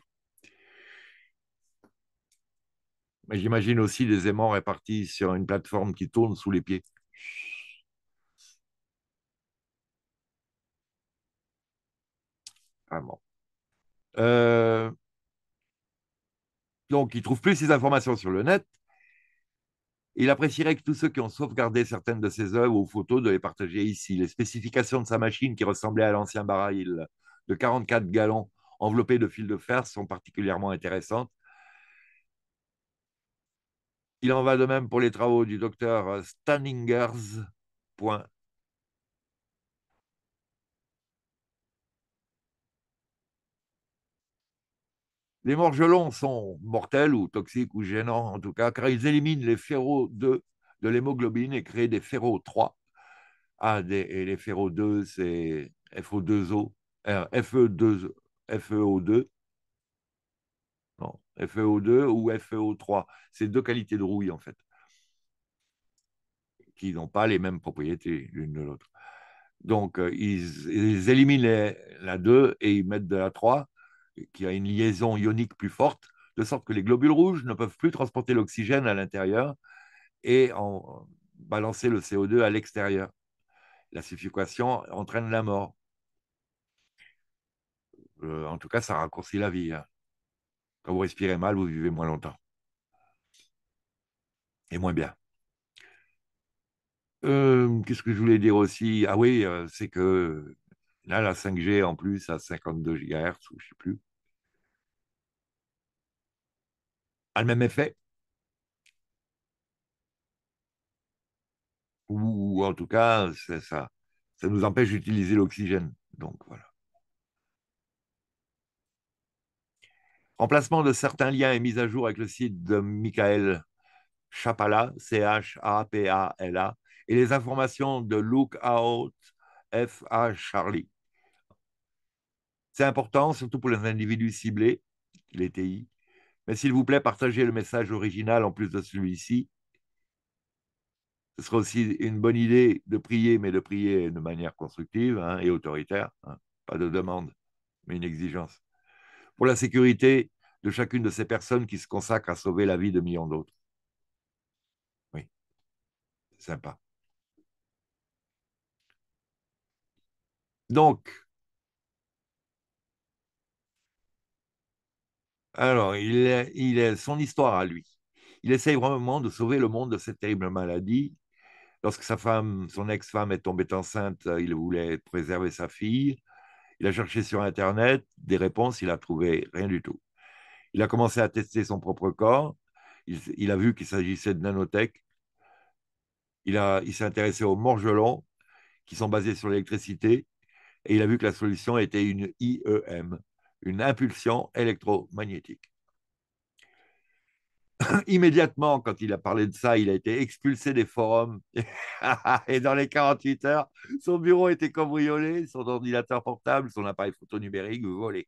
j'imagine aussi des aimants répartis sur une plateforme qui tourne sous les pieds. Vraiment. Ah euh, donc, il trouve plus ces informations sur le net. Il apprécierait que tous ceux qui ont sauvegardé certaines de ses œuvres ou photos de les partager ici. Les spécifications de sa machine, qui ressemblait à l'ancien barail de 44 gallons enveloppé de fil de fer, sont particulièrement intéressantes il en va de même pour les travaux du docteur Stanningers. Les morgelons sont mortels ou toxiques ou gênants en tout cas, car ils éliminent les ferro 2 de l'hémoglobine et créent des ferro 3. Ah, et les ferro 2, c'est FO2O, FE2, FeO2, FeO2 ou FeO3. C'est deux qualités de rouille, en fait, qui n'ont pas les mêmes propriétés l'une de l'autre. Donc, euh, ils, éliminent la 2 et ils mettent de la 3, qui a une liaison ionique plus forte, de sorte que les globules rouges ne peuvent plus transporter l'oxygène à l'intérieur et en, balancer le CO2 à l'extérieur. La suffocation entraîne la mort. Euh, en tout cas, ça raccourcit la vie. Hein. Quand vous respirez mal, vous vivez moins longtemps. Et moins bien. Euh, qu'est-ce que je voulais dire aussi Ah oui, euh, c'est que là, la 5G en plus à 52 GHz, ou je ne sais plus, a le même effet. Ou, en tout cas, ça, ça nous empêche d'utiliser l'oxygène. Donc voilà. emplacement de certains liens et mise à jour avec le site de Michael Chapala, C-H-A-P-A-L-A, et les informations de Lookout A Charlie. C'est important, surtout pour les individus ciblés, les TI. Mais s'il vous plaît, partagez le message original en plus de celui-ci. Ce sera aussi une bonne idée de prier, mais de prier de manière constructive hein, et autoritaire. Hein. Pas de demande, mais une exigence pour la sécurité de chacune de ces personnes qui se consacrent à sauver la vie de millions d'autres. Oui, sympa. Donc, alors, il, est, son histoire à lui. Il essaye vraiment de sauver le monde de cette terrible maladie. Lorsque sa femme, son ex-femme est tombée enceinte, il voulait préserver sa fille. Il a cherché sur Internet des réponses, il a trouvé rien du tout. Il a commencé à tester son propre corps. Il, a vu qu'il s'agissait de nanotech. Il, il s'est intéressé aux morgelons qui sont basés sur l'électricité. Et il a vu que la solution était une IEM, une impulsion électromagnétique. immédiatement, quand il a parlé de ça, il a été expulsé des forums. et dans les 48 heures, son bureau était cambriolé, son ordinateur portable, son appareil photo numérique volé.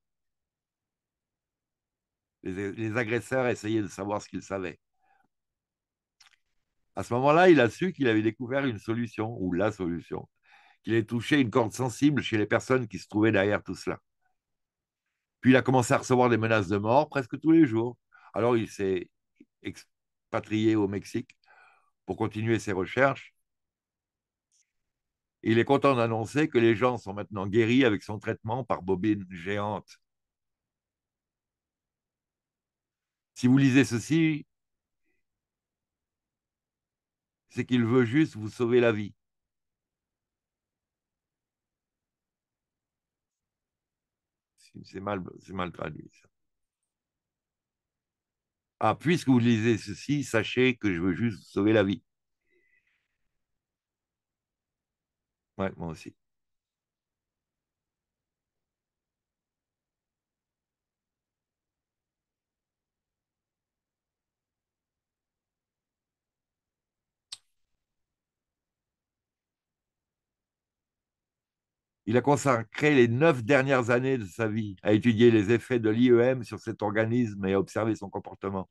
Les, agresseurs essayaient de savoir ce qu'il savait. À ce moment-là, il a su qu'il avait découvert une solution, ou la solution, qu'il ait touché une corde sensible chez les personnes qui se trouvaient derrière tout cela. Puis il a commencé à recevoir des menaces de mort presque tous les jours. Alors il s'est expatrié au Mexique pour continuer ses recherches. Il est content d'annoncer que les gens sont maintenant guéris avec son traitement par bobine géante. Si vous lisez ceci, c'est qu'il veut juste vous sauver la vie. C'est mal, mal traduit ça. Ah, puisque vous lisez ceci, sachez que je veux juste sauver la vie. Ouais, moi aussi. Il a consacré les neuf dernières années de sa vie à étudier les effets de l'IEM sur cet organisme et à observer son comportement.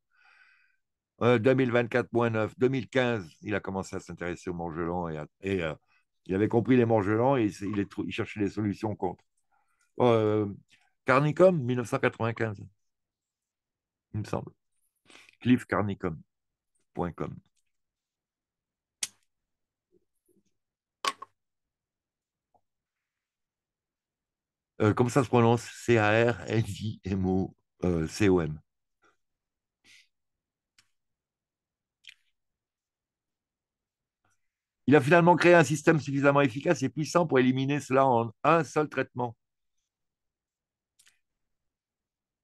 Euh, 2024-9, 2015, il a commencé à s'intéresser aux morgelons et, euh, il avait compris les mangelons et il, cherchait des solutions contre. Euh, Carnicom, 1995, il me semble. Cliffcarnicom.com. Euh, comment ça se prononce C-A-R-N-I-M-O-C-O-M. Euh, il a finalement créé un système suffisamment efficace et puissant pour éliminer cela en un seul traitement.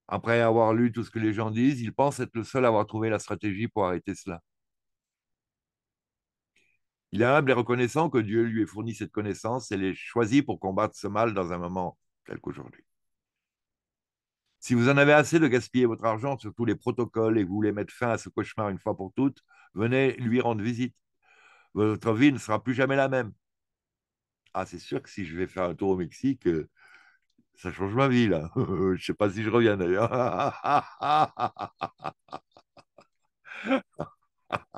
Après avoir lu tout ce que les gens disent, il pense être le seul à avoir trouvé la stratégie pour arrêter cela. Il est humble et reconnaissant que Dieu lui ait fourni cette connaissance et l'ait choisi pour combattre ce mal dans un moment Tel qu'aujourd'hui. Si vous en avez assez de gaspiller votre argent sur tous les protocoles et que vous voulez mettre fin à ce cauchemar une fois pour toutes, venez lui rendre visite. Votre vie ne sera plus jamais la même. Ah, c'est sûr que si je vais faire un tour au Mexique, euh, ça change ma vie, là. je ne sais pas si je reviens, d'ailleurs.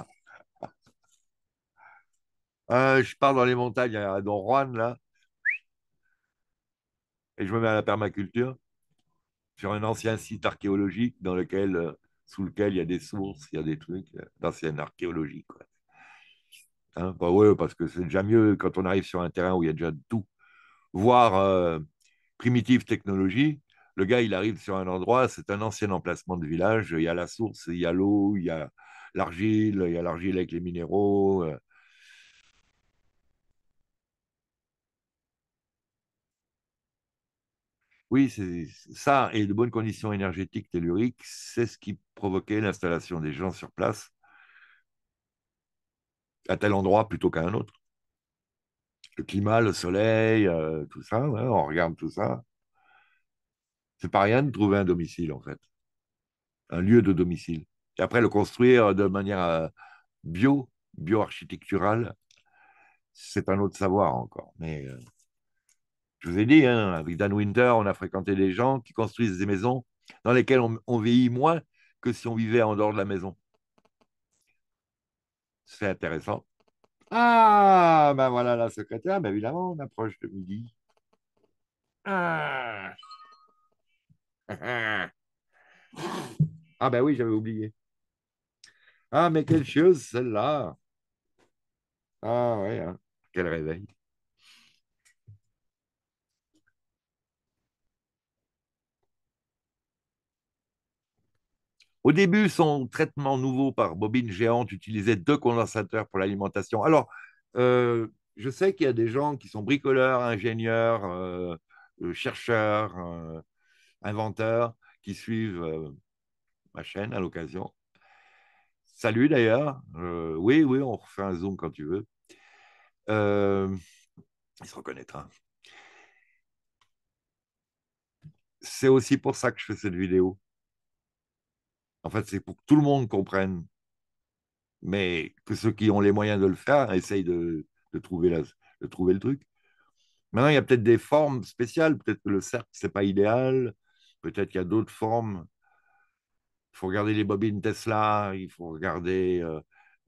Euh, je pars dans les montagnes, euh, dans Juan là et je me mets à la permaculture sur un ancien site archéologique dans lequel, euh, sous lequel il y a des sources, il y a des trucs euh, d'ancienne archéologie. Quoi. Hein, bah ouais, parce que c'est déjà mieux quand on arrive sur un terrain où il y a déjà tout. Voir euh, primitive technologie, le gars, il arrive sur un endroit, c'est un ancien emplacement de village, il y a la source, il y a l'eau, il y a l'argile, il y a l'argile avec les minéraux, Oui, c'est ça et de bonnes conditions énergétiques telluriques, c'est ce qui provoquait l'installation des gens sur place à tel endroit plutôt qu'à un autre. Le climat, le soleil, euh, tout ça, hein, on regarde tout ça. C'est pas rien de trouver un domicile en fait, un lieu de domicile. Et après le construire de manière euh, bio, bio-architecturale, c'est un autre savoir encore. Mais euh, je vous ai dit, hein, avec Dan Winter, on a fréquenté des gens qui construisent des maisons dans lesquelles on, vieillit moins que si on vivait en dehors de la maison. C'est intéressant. Ah, ben voilà la secrétaire, ben évidemment, on approche de midi. Ah, ah ben oui, j'avais oublié. Ah, mais quelle chose celle-là. Ah ouais, hein, quel réveil. Au début, son traitement nouveau par bobine géante utilisait deux condensateurs pour l'alimentation. Alors, euh, je sais qu'il y a des gens qui sont bricoleurs, ingénieurs, euh, euh, chercheurs, inventeurs, qui suivent ma chaîne à l'occasion. Salut d'ailleurs. oui, oui, on refait un zoom quand tu veux. il se reconnaîtra. C'est aussi pour ça que je fais cette vidéo. En fait, c'est pour que tout le monde comprenne, mais que ceux qui ont les moyens de le faire essayent de, trouver, le truc. Maintenant, il y a peut-être des formes spéciales. Peut-être que le cercle, ce n'est pas idéal. Peut-être qu'il y a d'autres formes. Il faut regarder les bobines Tesla. Il faut regarder euh,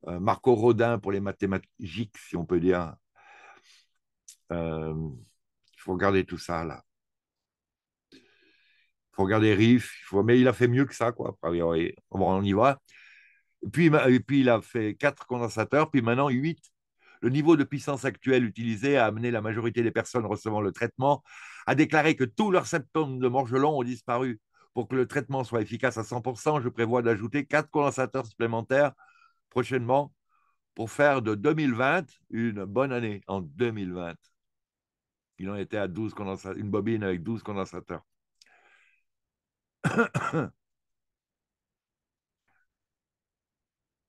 euh, Marco Rodin pour les mathématiques, si on peut dire. Euh, il faut regarder tout ça, là il faut regarder Riff, mais il a fait mieux que ça, quoi. on y va. puis, il a fait quatre condensateurs, puis maintenant 8, Le niveau de puissance actuel utilisé a amené la majorité des personnes recevant le traitement à déclarer que tous leurs symptômes de morgelon ont disparu. Pour que le traitement soit efficace à 100%, je prévois d'ajouter quatre condensateurs supplémentaires prochainement pour faire de 2020 une bonne année en 2020. Il en était à 12 condensateurs, une bobine avec 12 condensateurs.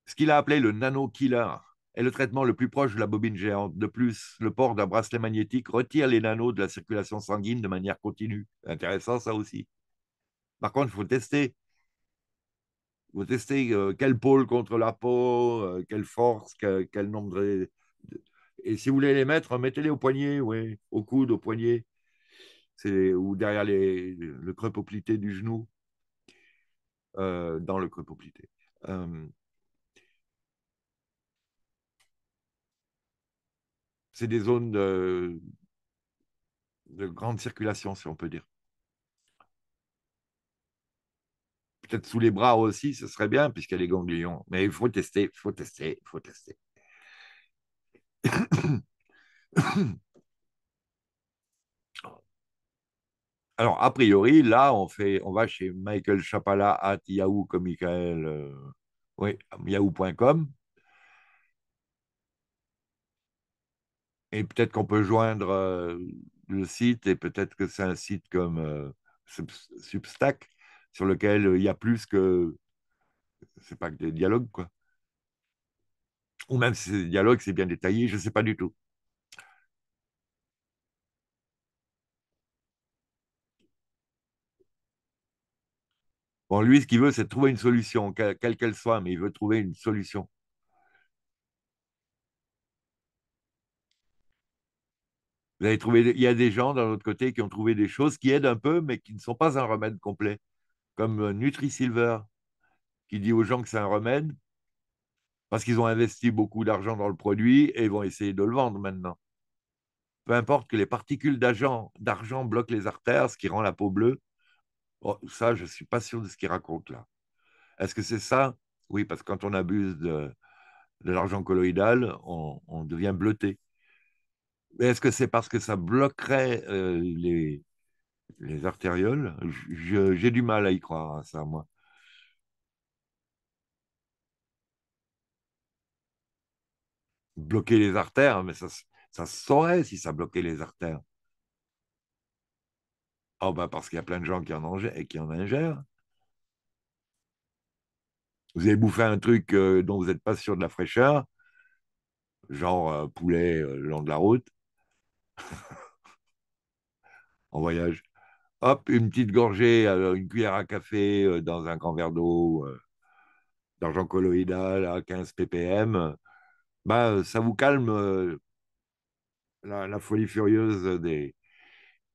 Ce qu'il a appelé le nano killer est le traitement le plus proche de la bobine géante. De plus, le port d'un bracelet magnétique retire les nanos de la circulation sanguine de manière continue. Intéressant ça aussi. Par contre, il faut tester. Il euh, quel pôle contre la peau, euh, quelle force, quel nombre Et si vous voulez les mettre, mettez-les au poignet, au coude, au poignet ou derrière le creux poplité du genou, dans le creux poplité. c'est des zones de, grande circulation, si on peut dire. Peut-être sous les bras aussi, ce serait bien, puisqu'il y a les ganglions Mais il faut tester, il faut tester, il faut tester. Alors, a priori, là, on, fait, on va chez Michael Chapala at Yahoo comme Michael, euh, yahoo.com. Et peut-être qu'on peut joindre euh, le site, et peut-être que c'est un site comme euh, Substack, sur lequel il y a plus que. C'est pas que des dialogues, quoi. Ou même si c'est des dialogues, c'est bien détaillé, je ne sais pas du tout. lui, ce qu'il veut, c'est trouver une solution, quelle qu'elle soit, mais il veut trouver une solution. Vous avez trouvé, il y a des gens d'un l'autre côté qui ont trouvé des choses qui aident un peu, mais qui ne sont pas un remède complet, comme euh, NutriSilver, qui dit aux gens que c'est un remède parce qu'ils ont investi beaucoup d'argent dans le produit et vont essayer de le vendre maintenant. Peu importe que les particules d'argent bloquent les artères, ce qui rend la peau bleue, Oh, ça, je ne suis pas sûr de ce qu'il raconte là. Est-ce que c'est ça Oui, parce que quand on abuse de, l'argent colloïdal, on, devient bleuté. Est-ce que c'est parce que ça bloquerait euh, les, artérioles J'ai du mal à y croire, hein, ça, moi. Bloquer les artères, mais ça, ça saurait si ça bloquait les artères. Oh, bah, parce qu'il y a plein de gens qui en, ingèrent, qui en ingèrent. Vous avez bouffé un truc euh, dont vous n'êtes pas sûr de la fraîcheur, genre euh, poulet euh, le long de la route, en voyage. Hop, une petite gorgée, une cuillère à café dans un grand verre d'eau, d'argent colloïdal à 15 ppm, bah, ça vous calme la folie furieuse des,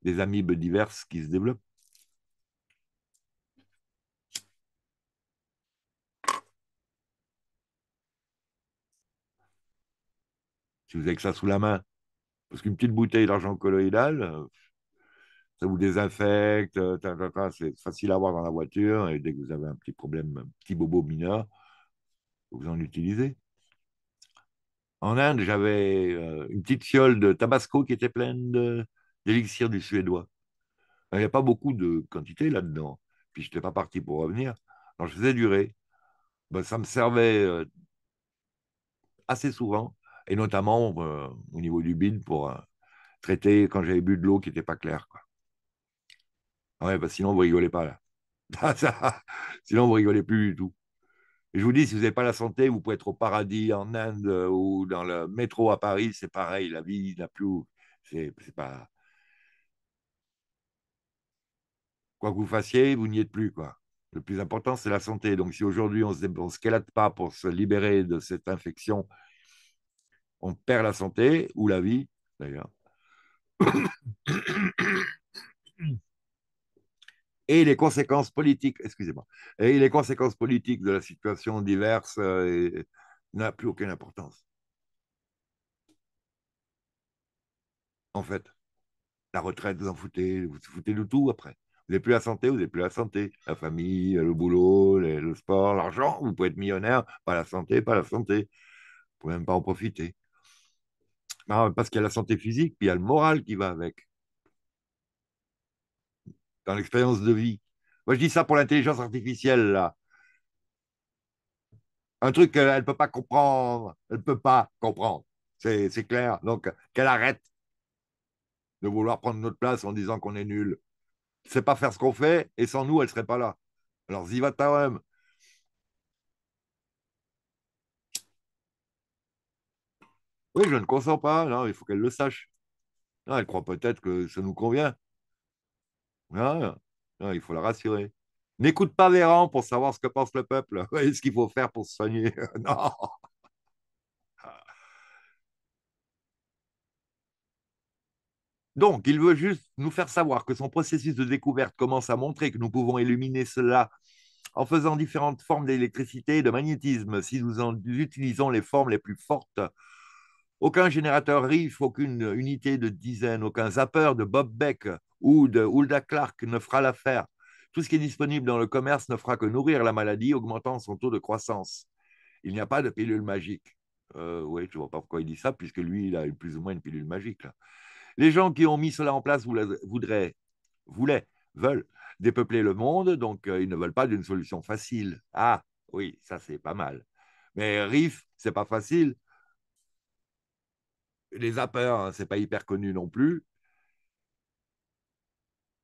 des amibes diverses qui se développent. Si vous avez ça sous la main, parce qu'une petite bouteille d'argent colloïdal, euh, ça vous désinfecte, euh, c'est facile à avoir dans la voiture, et dès que vous avez un petit problème, un petit bobo mineur, vous en utilisez. En Inde, j'avais euh, une petite fiole de tabasco qui était pleine de, L'élixir du suédois. Il n'y a pas beaucoup de quantité là-dedans. Puis je n'étais pas parti pour revenir. Alors je faisais durer. Ben, ça me servait euh, assez souvent, et notamment euh, au niveau du bide pour euh, traiter quand j'avais bu de l'eau qui n'était pas claire. Quoi. Ah ouais, ben, sinon, vous rigolez pas là. sinon, vous rigolez plus du tout. je vous dis, si vous n'avez pas la santé, vous pouvez être au paradis en Inde ou dans le métro à Paris, c'est pareil, la vie n'a plus. C'est pas. quoi que vous fassiez, vous n'y êtes plus. Quoi. Le plus important, c'est la santé. Donc, si aujourd'hui, on ne se calate pas pour se libérer de cette infection, on perd la santé ou la vie, d'ailleurs. Et les conséquences politiques, excusez-moi, et les conséquences politiques de la situation diverse n'ont euh, n'a plus aucune importance. En fait, la retraite, vous en foutez, vous vous foutez de tout après. Vous n'êtes plus la santé, vous n'êtes plus la santé. La famille, le boulot, le sport, l'argent, vous pouvez être millionnaire, pas la santé, pas la santé. Vous ne pouvez même pas en profiter. Non, ah, parce qu'il y a la santé physique, puis il y a le moral qui va avec. Dans l'expérience de vie. Moi, je dis ça pour l'intelligence artificielle, là. Un truc qu'elle ne peut pas comprendre. Elle ne peut pas comprendre. C'est clair. Donc, qu'elle arrête de vouloir prendre notre place en disant qu'on est nul ne pas faire ce qu'on fait, et sans nous, elle ne serait pas là. Alors, Ziva Oui, je ne consens pas, non, il faut qu'elle le sache. elle croit peut-être que ça nous convient. Non, il faut la rassurer. N'écoute pas les Véran pour savoir ce que pense le peuple et ce qu'il faut faire pour se soigner. Non. Donc, il veut juste nous faire savoir que son processus de découverte commence à montrer que nous pouvons éliminer cela en faisant différentes formes d'électricité et de magnétisme si nous en utilisons les formes les plus fortes. Aucun générateur RIF, aucune unité de dizaines, aucun zapper de Bob Beck ou de Hulda Clark ne fera l'affaire. Tout ce qui est disponible dans le commerce ne fera que nourrir la maladie, augmentant son taux de croissance. Il n'y a pas de pilule magique. Euh, oui, je ne vois pas pourquoi il dit ça, puisque lui, il a plus ou moins une pilule magique. Là. Les gens qui ont mis cela en place voudraient, voulaient, veulent dépeupler le monde, donc euh, ils ne veulent pas d'une solution facile. Ah oui, ça c'est pas mal. Mais RIF, c'est pas facile. Les zappeurs, hein, c'est pas hyper connu non plus.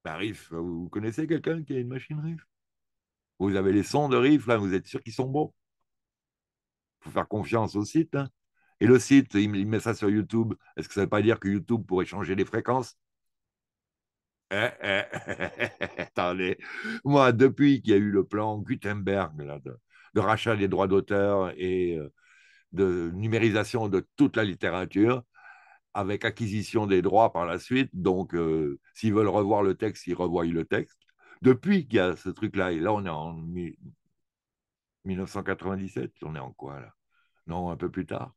Ben, bah, RIF, vous connaissez quelqu'un qui a une machine RIF Vous avez les sons de RIF, là, vous êtes sûr qu'ils sont bons. Il faut faire confiance au site. Hein. Et le site, il met ça sur YouTube. Est-ce que ça ne veut pas dire que YouTube pourrait changer les fréquences eh, eh, Attendez. Moi, depuis qu'il y a eu le plan Gutenberg là, de, rachat des droits d'auteur et euh, de numérisation de toute la littérature, avec acquisition des droits par la suite, donc euh, s'ils veulent revoir le texte, ils revoient le texte. Depuis qu'il y a ce truc-là, et là on est en 1997, on est en quoi là non, un peu plus tard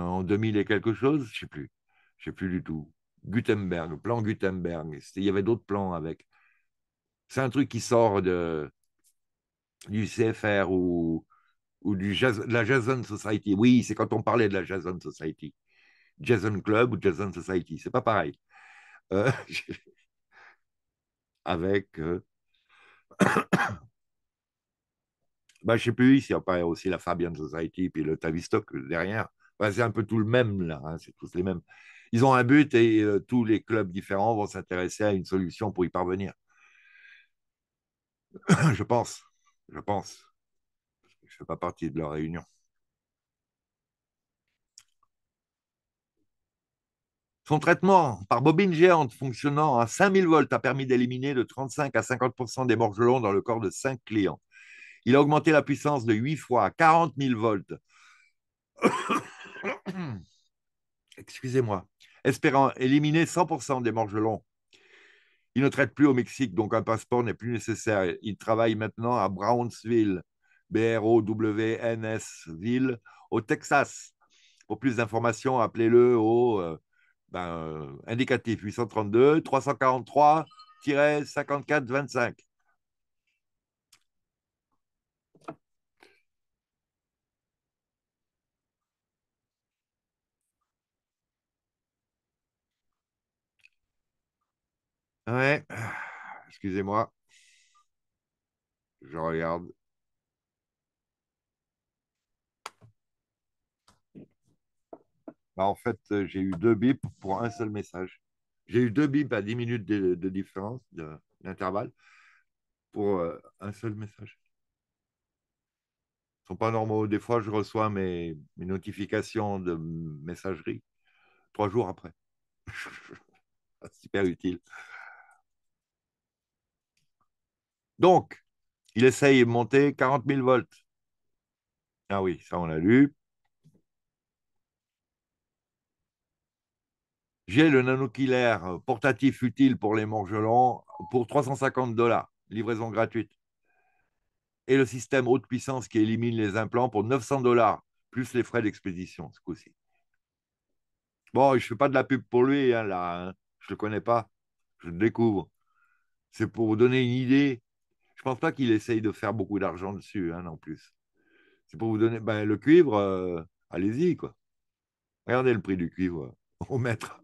en 2000 et quelque chose, je ne sais plus, je ne sais plus du tout. Gutenberg, plan Gutenberg. Il y avait d'autres plans avec. C'est un truc qui sort de, du CFR ou, ou du de la Jason Society. Oui, c'est quand on parlait de la Jason Society. Jason Club ou Jason Society, c'est pas pareil. Euh, avec. je euh, bah, je sais plus, il y a aussi la Fabian Society puis le Tavistock derrière c'est un peu tout le même, là, hein, c'est tous les mêmes. Ils ont un but et euh, tous les clubs différents vont s'intéresser à une solution pour y parvenir. je pense, je pense. Je ne fais pas partie de leur réunion. Son traitement par bobine géante fonctionnant à 5000 volts a permis d'éliminer de 35 à 50 des morgelons dans le corps de 5 clients. Il a augmenté la puissance de 8 fois à 40 000 volts excusez-moi, espérant éliminer 100% des morgelons. Il ne traite plus au Mexique, donc un passeport n'est plus nécessaire. Il travaille maintenant à Brownsville, B-R-O-W-N-S-Ville, au Texas. Pour plus d'informations, appelez-le au euh, ben, euh, indicatif 832 343 5425 Ouais. Excusez-moi. Je regarde. Bah, en fait, euh, j'ai eu deux bips pour un seul message. J'ai eu deux bips à 10 minutes de, différence, d'intervalle, pour euh, un seul message. ce sont pas normaux. Des fois, je reçois mes, mes notifications de messagerie trois jours après. Ah, super utile. Donc, il essaye de monter 40 000 volts. Ah oui, ça on l'a lu. J'ai le nanokiller portatif utile pour les morgelons pour 350 dollars, livraison gratuite. Et le système haute puissance qui élimine les implants pour 900 dollars, plus les frais d'expédition ce coup-ci. Bon, je ne fais pas de la pub pour lui, hein, là. Hein. Je ne le connais pas. Je le découvre. C'est pour vous donner une idée je pense pas qu'il essaye de faire beaucoup d'argent dessus, hein, non plus. C'est pour vous donner ben, le cuivre, euh, allez-y, quoi. Regardez le prix du cuivre au mètre.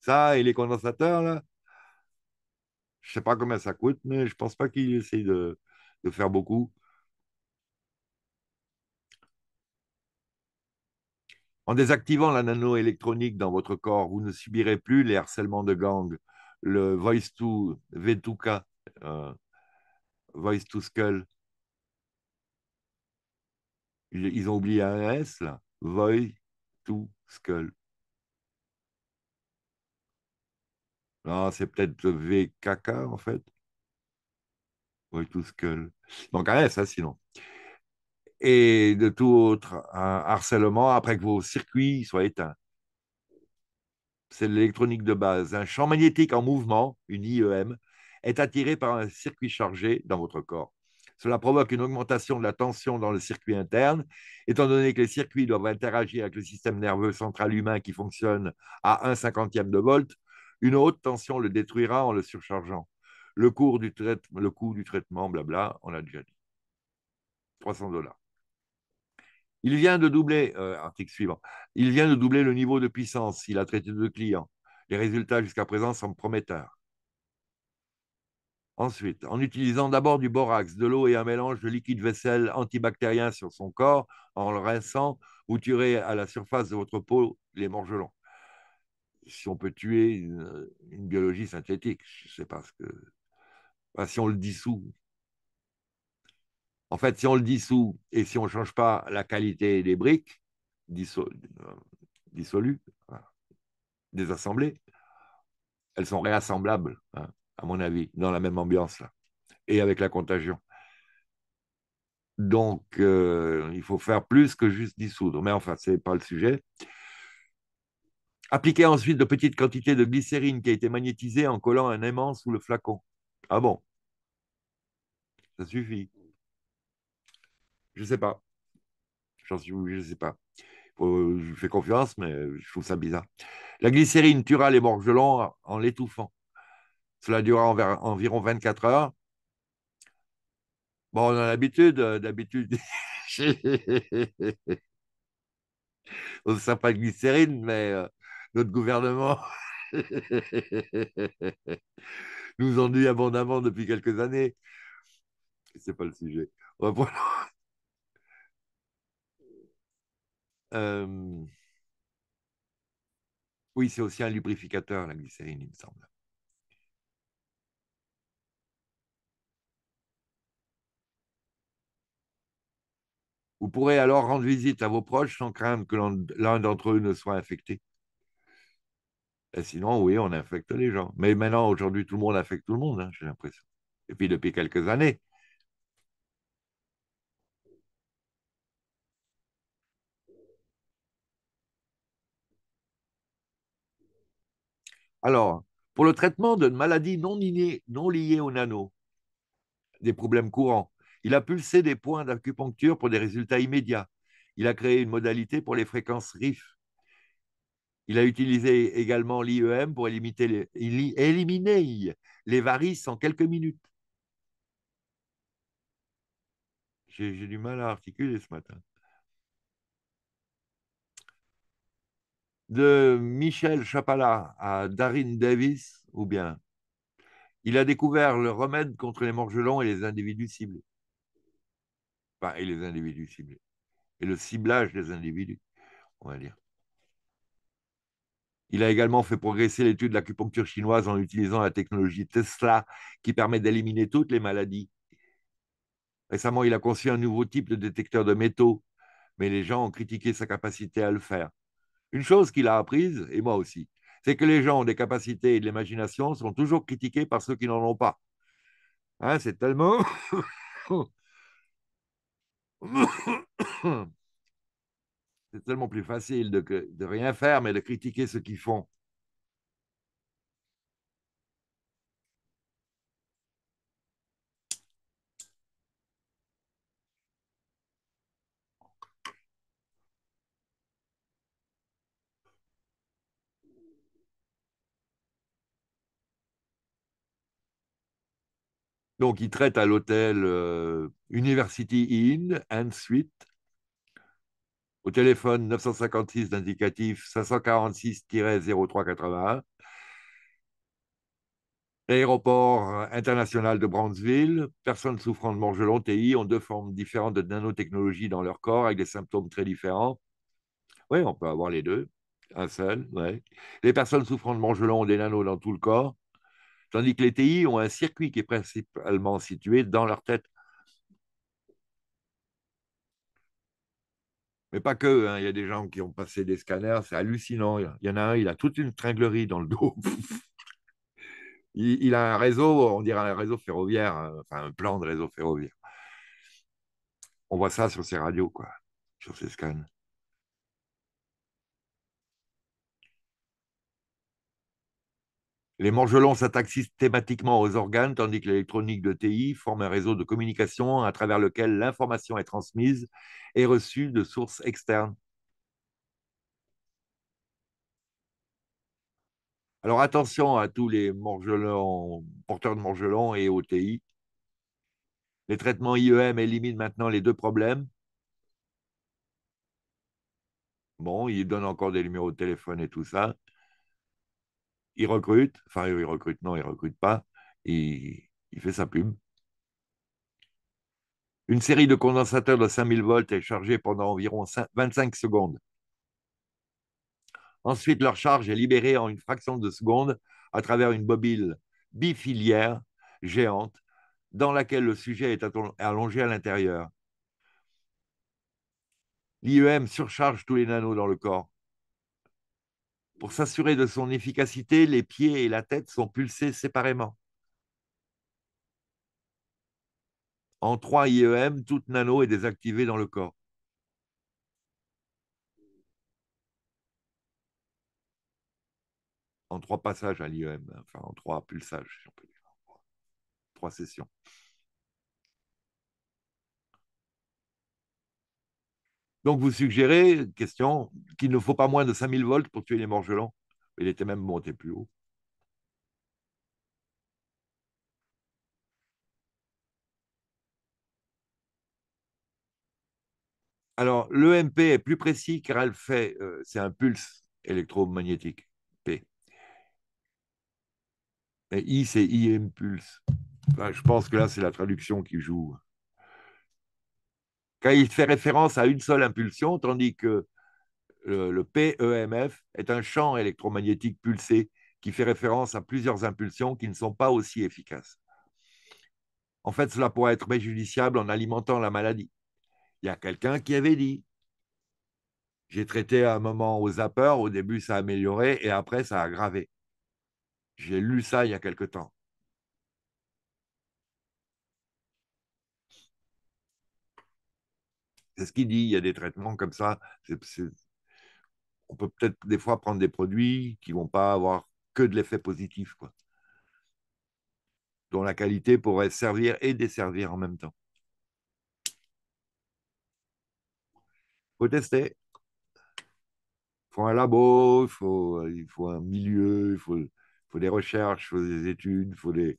ça et les condensateurs, là, je sais pas combien ça coûte, mais je pense pas qu'il essaye de, faire beaucoup. En désactivant la nano électronique dans votre corps, vous ne subirez plus les harcèlements de gangs le Voice to v 2 euh, Voice to Skull. Ils, ont oublié un S là. Voice to Skull. Non, c'est peut-être VKK en fait. Voice to Skull. Donc un S, hein, sinon et de tout autre harcèlement après que vos circuits soient éteints c'est l'électronique de base, un champ magnétique en mouvement, une IEM, est attiré par un circuit chargé dans votre corps. Cela provoque une augmentation de la tension dans le circuit interne, étant donné que les circuits doivent interagir avec le système nerveux central humain qui fonctionne à 1 cinquantième de volt, une haute tension le détruira en le surchargeant. Le, cours du le coût du traitement, blabla, on l'a déjà dit. 300 dollars. Il vient de doubler, euh, il vient de doubler le niveau de puissance. Il a traité de clients. Les résultats jusqu'à présent sont prometteurs. Ensuite, en utilisant d'abord du borax, de l'eau et un mélange de liquide vaisselle antibactérien sur son corps, en le rinçant, vous tuerez à la surface de votre peau les morgelons. Si on peut tuer une, biologie synthétique, je ne sais pas que. si on le dissout, en fait, si on le dissout et si on ne change pas la qualité des briques euh, dissolues, hein, désassemblées, elles sont réassemblables, hein, à mon avis, dans la même ambiance, là, et avec la contagion. Donc, euh, il faut faire plus que juste dissoudre. Mais enfin, ce n'est pas le sujet. Appliquer ensuite de petites quantités de glycérine qui a été magnétisée en collant un aimant sous le flacon. Ah bon Ça suffit. Je ne sais pas. Je ne sais pas. je fais confiance, mais je trouve ça bizarre. La glycérine tuera les morgelons en l'étouffant. Cela durera environ 24 heures. Bon, on a l'habitude, euh, d'habitude. on ne sent pas de glycérine, mais euh, notre gouvernement nous ennuie abondamment depuis quelques années. Ce n'est pas le sujet. On va Oui, c'est aussi un lubrificateur, la glycérine, il me semble. Vous pourrez alors rendre visite à vos proches sans craindre que l'un d'entre eux ne soit infecté. Et sinon, oui, on infecte les gens. Mais maintenant, aujourd'hui, tout le monde infecte tout le monde, hein, j'ai l'impression. Et puis depuis quelques années, Alors, pour le traitement d'une maladie non, liées, non aux nano, des problèmes courants, il a pulsé des points d'acupuncture pour des résultats immédiats. Il a créé une modalité pour les fréquences RIF. Il a utilisé également l'IEM pour les, éliminer les varices en quelques minutes. J'ai du mal à articuler ce matin. de Michel Chapala à Darin Davis, ou bien il a découvert le remède contre les morgelons et les individus ciblés. Enfin, et les individus ciblés. Et le ciblage des individus, on va dire. Il a également fait progresser l'étude de l'acupuncture chinoise en utilisant la technologie Tesla qui permet d'éliminer toutes les maladies. Récemment, il a conçu un nouveau type de détecteur de métaux, mais les gens ont critiqué sa capacité à le faire. Une chose qu'il a apprise, et moi aussi, c'est que les gens ont des capacités et de l'imagination sont toujours critiqués par ceux qui n'en ont pas. Hein, c'est tellement... c'est tellement plus facile de, de, rien faire, mais de critiquer ceux qui font. Donc, il traite à l'hôtel euh, University Inn, ensuite. Au téléphone 956 d'indicatif 546-0381. L'aéroport international de Brownsville, personnes souffrant de morgelon TI ont deux formes différentes de nanotechnologie dans leur corps avec des symptômes très différents. Oui, on peut avoir les deux, un seul. Les personnes souffrant de morgelon ont des nanos dans tout le corps. Tandis que les TI ont un circuit qui est principalement situé dans leur tête. Mais pas que, hein. il y a des gens qui ont passé des scanners, c'est hallucinant. Il y en a un, il a toute une tringlerie dans le dos. il, a un réseau, on dirait un réseau ferroviaire, hein. enfin un plan de réseau ferroviaire. On voit ça sur ces radios, quoi, sur ces scans. Les Morgelons s'attaquent systématiquement aux organes, tandis que l'électronique de TI forme un réseau de communication à travers lequel l'information est transmise et reçue de sources externes. Alors attention à tous les porteurs de morgelons et aux TI. Les traitements IEM éliminent maintenant les deux problèmes. Bon, ils donnent encore des numéros de téléphone et tout ça il recrute, enfin il recrute, non, il recrute pas, il, il fait sa pub. Une série de condensateurs de 5000 volts est chargée pendant environ 25 secondes. Ensuite, leur charge est libérée en une fraction de seconde à travers une bobine bifilière géante dans laquelle le sujet est allongé à l'intérieur. L'IEM surcharge tous les nanos dans le corps. Pour s'assurer de son efficacité, les pieds et la tête sont pulsés séparément. En 3 IEM, toute nano est désactivée dans le corps. En trois passages à l'IEM, enfin en trois pulsages, si on peut dire. Trois sessions. Donc, vous suggérez, question, qu'il ne faut pas moins de 5000 volts pour tuer les morgelons. Il était même monté plus haut. Alors, l'EMP est plus précis car elle fait, euh, c'est un pulse électromagnétique, P. Et I, c'est I impulse. je pense que là, c'est la traduction qui joue il fait référence à une seule impulsion, tandis que le, PEMF est un champ électromagnétique pulsé qui fait référence à plusieurs impulsions qui ne sont pas aussi efficaces. En fait, cela pourrait être préjudiciable en alimentant la maladie. Il y a quelqu'un qui avait dit J'ai traité à un moment aux zapper, au début ça a amélioré et après ça a aggravé. J'ai lu ça il y a quelque temps. C'est ce qu'il dit. Il y a des traitements comme ça. On peut peut-être des fois prendre des produits qui vont pas avoir que de l'effet positif, quoi. Dont la qualité pourrait servir et desservir en même temps. Il Faut tester. Il Faut un labo, il faut, un milieu, il faut, des recherches, il faut des études, faut des.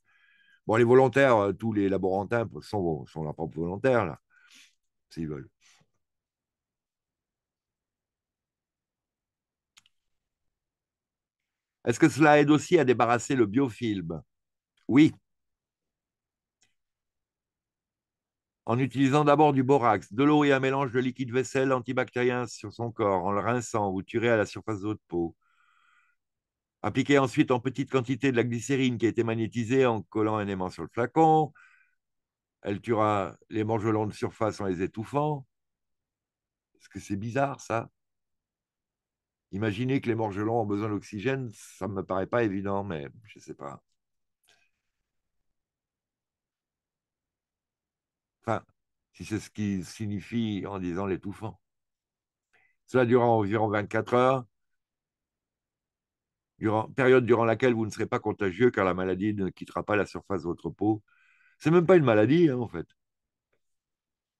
Bon, les volontaires, euh, tous les laborantins sont, sont leurs propres volontaires, là s'ils veulent. Est-ce que cela aide aussi à débarrasser le biofilm Oui. En utilisant d'abord du borax, de l'eau et un mélange de liquide vaisselle antibactérien sur son corps, en le rinçant ou tuer à la surface de votre peau. Appliquez ensuite en petite quantité de la glycérine qui a été magnétisée en collant un aimant sur le flacon. Elle tuera les mangelons de surface en les étouffant. Est-ce que c'est bizarre, ça Imaginez que les morgelons ont besoin d'oxygène, ça ne me paraît pas évident, mais je ne sais pas. Enfin, si c'est ce qu'il signifie en disant l'étouffant. Cela durera environ 24 heures, période durant laquelle vous ne serez pas contagieux car la maladie ne quittera pas la surface de votre peau c'est même pas une maladie, hein, en fait.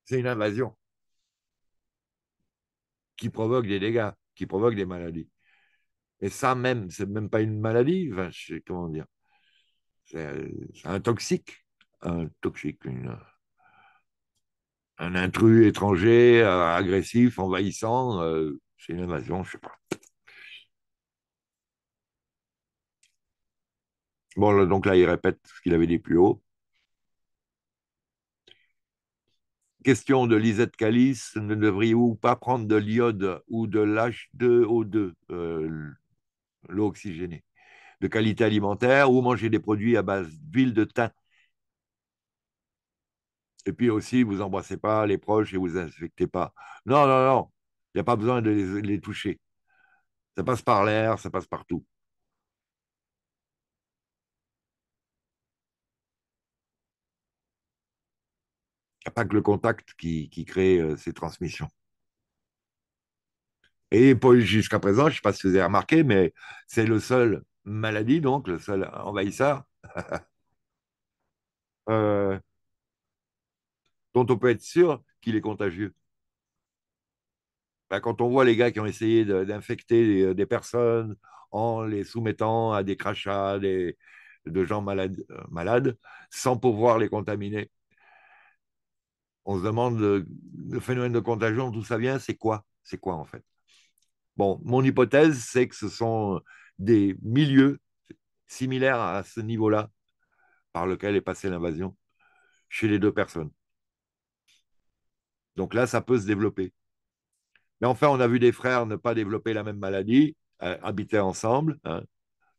C'est une invasion qui provoque des dégâts, qui provoque des maladies. Et ça même, c'est même pas une maladie, comment dire. C'est un toxique, un toxique, un intrus étranger, euh, agressif, envahissant, euh, c'est une invasion, je sais pas. Bon, donc là, il répète ce qu'il avait dit plus haut. Question de Lisette Calice, ne devriez-vous pas prendre de l'iode ou de l'H2O2, euh, l'eau oxygénée, de qualité alimentaire, ou manger des produits à base d'huile de thym Et puis aussi, vous embrassez pas les proches et vous infectez pas. Non, non, non, il n'y a pas besoin de les toucher. Ça passe par l'air, ça passe partout. n'y a pas que le contact qui, crée euh, ces transmissions. Et jusqu'à présent, je ne sais pas si vous avez remarqué, mais c'est le seul maladie, donc le seul envahisseur, euh, dont on peut être sûr qu'il est contagieux. Ben, quand on voit les gars qui ont essayé d'infecter euh, des, personnes en les soumettant à des crachats de gens malades, malades sans pouvoir les contaminer, on se demande le, phénomène de contagion, d'où ça vient, c'est quoi C'est quoi en fait Bon, mon hypothèse, c'est que ce sont euh, des milieux similaires à ce niveau-là par lequel est passée l'invasion chez les deux personnes. Donc là, ça peut se développer. Mais enfin, on a vu des frères ne pas développer la même maladie, euh, habiter ensemble. Hein,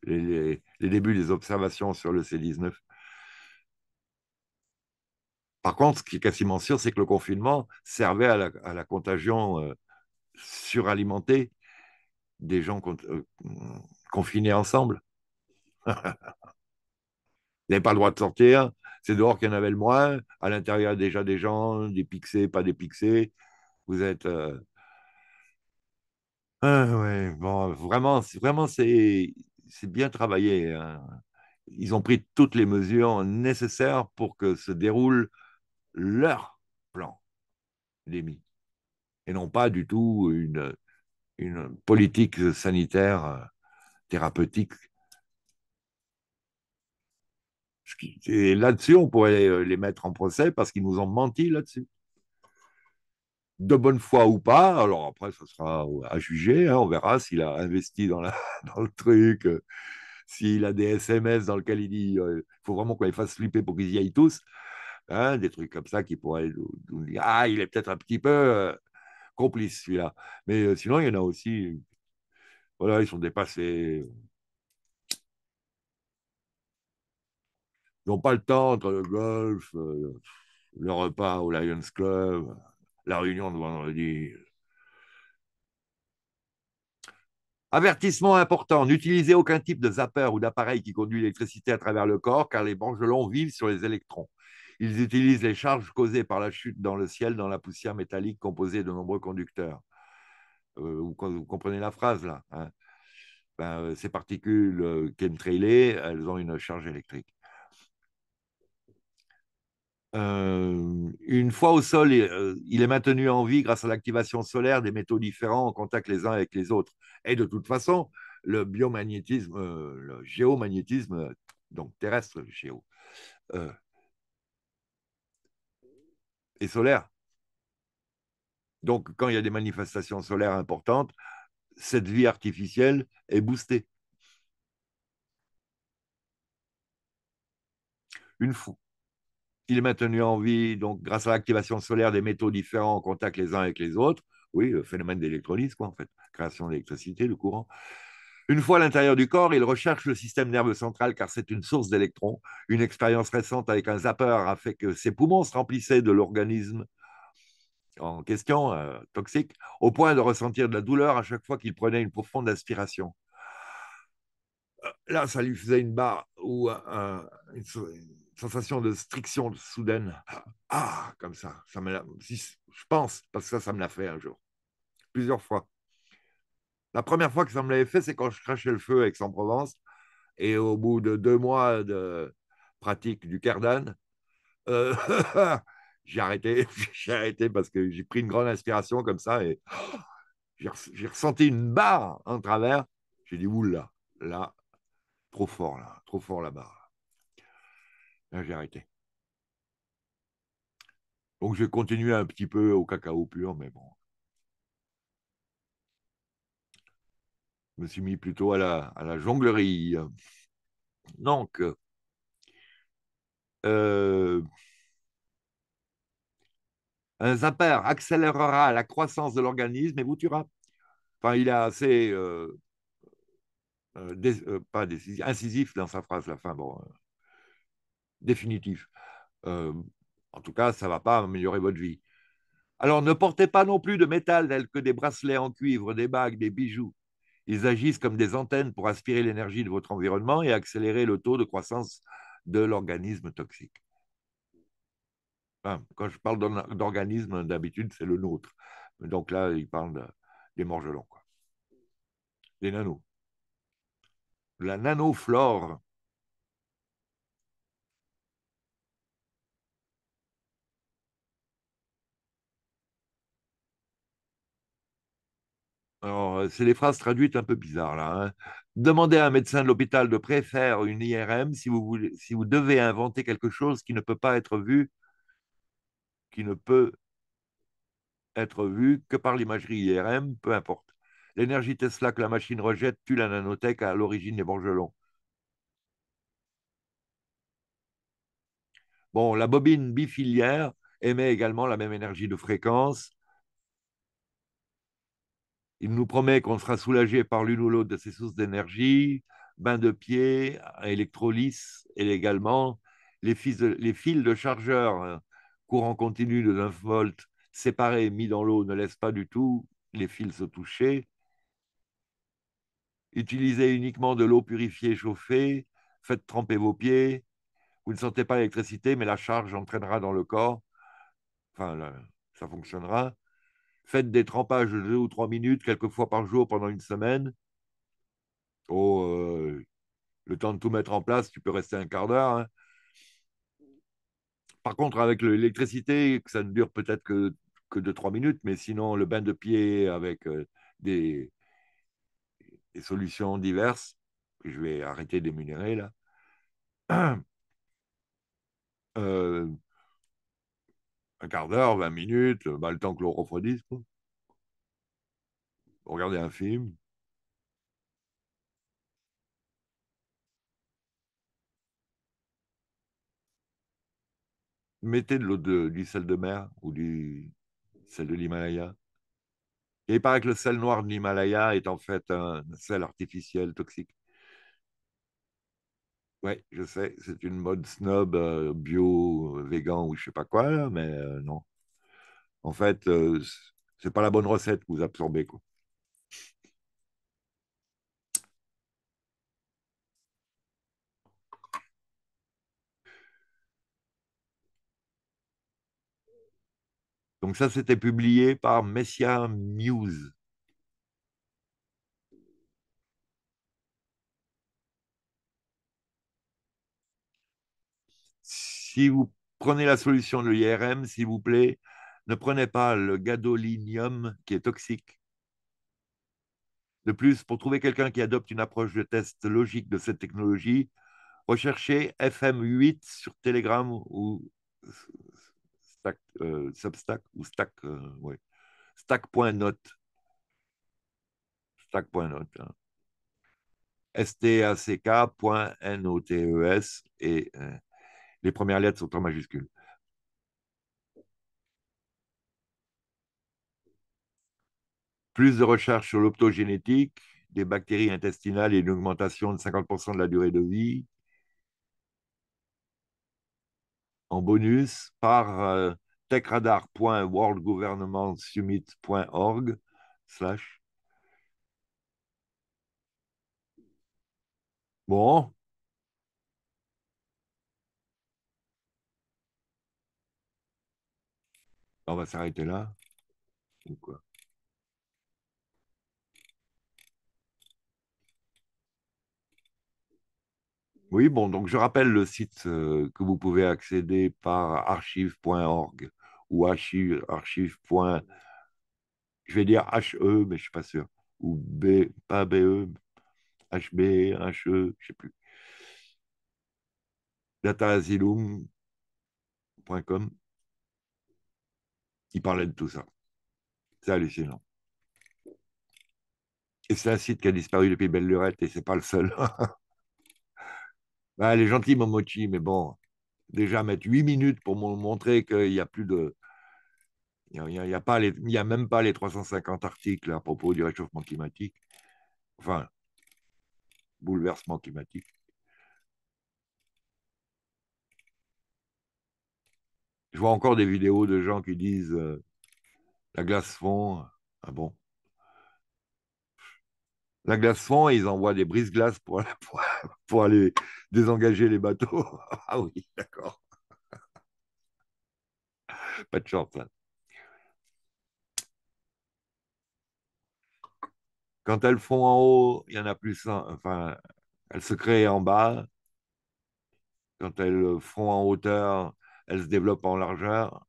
les, les, débuts des observations sur le C19. Par contre, ce qui est quasiment sûr, c'est que le confinement servait à la, contagion euh, suralimentée des gens euh, confinés ensemble. Vous n'avez pas le droit de sortir, c'est dehors qu'il y en avait le moins, à l'intérieur déjà des gens, des pixés, pas des pixés. Vous êtes... Euh, ah bon, vraiment, vraiment c'est bien travaillé. Hein. ils ont pris toutes les mesures nécessaires pour que se déroule leur plan démis et non pas du tout une, une politique sanitaire euh, thérapeutique. Et là-dessus, on pourrait euh, les mettre en procès parce qu'ils nous ont menti là-dessus. De bonne foi ou pas, alors après, ce sera à juger. Hein, on verra s'il a investi dans, le truc, euh, s'il a des SMS dans lesquels il dit il faut vraiment qu'on les fasse flipper pour qu'ils y aillent tous. Hein, des trucs comme ça qui pourraient nous, dire Ah, il est peut-être un petit peu euh, complice celui-là. Mais euh, sinon, il y en a aussi. Voilà, ils sont dépassés. Ils n'ont pas le temps entre le golf, euh, le repas au Lions Club, la réunion de vendredi. Avertissement important, n'utilisez aucun type de zapper ou d'appareil qui conduit l'électricité à travers le corps car les long vivent sur les électrons. Ils utilisent les charges causées par la chute dans le ciel dans la poussière métallique composée de nombreux conducteurs. Euh, vous, comprenez la phrase là. Hein? Ben, euh, ces particules euh, chemtrailées, elles ont une charge électrique. une fois au sol, il est maintenu en vie grâce à l'activation solaire des métaux différents en contact les uns avec les autres. Et de toute façon, le biomagnétisme, le géomagnétisme, donc terrestre, géo, solaire. Donc, quand il y a des manifestations solaires importantes, cette vie artificielle est boostée. Une fois Il est maintenu en vie donc grâce à l'activation solaire des métaux différents en contact les uns avec les autres. Oui, le phénomène d'électrolyse, quoi, en fait. Création d'électricité, le courant. Une fois à l'intérieur du corps, il recherche le système nerveux central car c'est une source d'électrons. Une expérience récente avec un zapper a fait que ses poumons se remplissaient de l'organisme en question, euh, toxique, au point de ressentir de la douleur à chaque fois qu'il prenait une profonde inspiration. Euh, là, ça lui faisait une barre ou une, sensation de striction soudaine. Ah, comme ça. je pense, parce que ça, ça me l'a fait un jour. Plusieurs fois. La première fois que ça me l'avait fait, c'est quand je crachais le feu avec Aix-en-Provence. Et au bout de deux mois de pratique du cardan, euh, j'ai arrêté. j'ai arrêté parce que j'ai pris une grande inspiration comme ça et oh, j'ai ressenti une barre en travers. J'ai dit, oula, là, trop fort là, trop fort la barre. Là, j'ai arrêté. Donc, j'ai continué un petit peu au cacao pur, mais bon. je me suis mis plutôt à la, jonglerie. Donc, euh, un zapper accélérera la croissance de l'organisme et vous tuera. Enfin, il est assez euh, euh, pas incisif dans sa phrase, la fin, bon, définitif. en tout cas, ça ne va pas améliorer votre vie. Alors, ne portez pas non plus de métal tel que des bracelets en cuivre, des bagues, des bijoux ils agissent comme des antennes pour aspirer l'énergie de votre environnement et accélérer le taux de croissance de l'organisme toxique. quand je parle d'organisme, d'habitude, c'est le nôtre. Donc là, il parle des morgelons, quoi. des nanos. La nanoflore Euh, c'est des phrases traduites un peu bizarres là. Hein. Demandez à un médecin de l'hôpital de préférer une IRM si vous, si vous devez inventer quelque chose qui ne peut pas être vu, qui ne peut être vu que par l'imagerie IRM, peu importe. L'énergie Tesla que la machine rejette tue la nanotech à l'origine des Borgelons. Bon, la bobine bifilière émet également la même énergie de fréquence il nous promet qu'on sera soulagé par l'une ou l'autre de ces sources d'énergie, bain de pied, électrolyse et également les, fils de, les chargeur hein. courant continu de 9 volts séparés mis dans l'eau ne laissent pas du tout les fils se toucher. Utilisez uniquement de l'eau purifiée chauffée, faites tremper vos pieds. Vous ne sentez pas l'électricité, mais la charge entraînera dans le corps. Enfin, ça fonctionnera faites des trempages de 2 ou 3 minutes, quelques fois par jour pendant une semaine. Oh, euh, le temps de tout mettre en place, tu peux rester un quart d'heure. Hein. Par contre, avec l'électricité, ça ne dure peut-être que, que 2-3 minutes, mais sinon, le bain de pied avec euh, des, solutions diverses, je vais arrêter d'émunérer là. Euh, un quart d'heure, 20 minutes, euh, bah, le temps que l'on refroidisse. Regardez un film. Mettez de l'eau de, du sel de mer ou du sel de l'Himalaya. Et il paraît que le sel noir de l'Himalaya est en fait un sel artificiel toxique. Oui, je sais, c'est une mode snob euh, bio, euh, végan ou je sais pas quoi, mais euh, non. En fait, c'est pas la bonne recette que vous absorbez. Quoi. Donc ça, c'était publié par Messia Muse. Si vous prenez la solution de l'IRM, s'il vous plaît, ne prenez pas le gadolinium qui est toxique. De plus, pour trouver quelqu'un qui adopte une approche de test logique de cette technologie, recherchez FM8 sur Telegram ou Stack, euh, Substack ou Stack, Stack.note. Stack.note. Stack.notes et euh, les premières lettres sont en majuscules. Plus de recherches sur l'optogénétique des bactéries intestinales et une augmentation de 50% de la durée de vie. En bonus, par euh, techradar.worldgovernmentsummit.org Bon, On va s'arrêter là. Ou quoi Oui, bon, donc je rappelle le site euh, que vous pouvez accéder par archive.org ou Archive je vais dire HE, mais je ne suis pas sûr. Ou B, pas BE, HB, HE, je ne sais plus. dataazilum.com il parlait de tout ça. C'est hallucinant. Et c'est un site qui a disparu depuis Belle Lurette et c'est pas le seul. Bah, les elle est gentille, Momochi, mais bon, déjà mettre 8 minutes pour me montrer qu'il n'y a plus de. Il n'y a, a même pas les 350 articles à propos du réchauffement climatique. Enfin, bouleversement climatique. Je vois encore des vidéos de gens qui disent euh, la glace fond. Ah bon La glace fond, ils envoient des brises glaces pour, pour, aller désengager les bateaux. ah oui, d'accord. Pas de chance. Hein. Quand elles font en haut, il y en a plus. enfin, elles se créent en bas. Quand elles font en hauteur, elle se développe en largeur.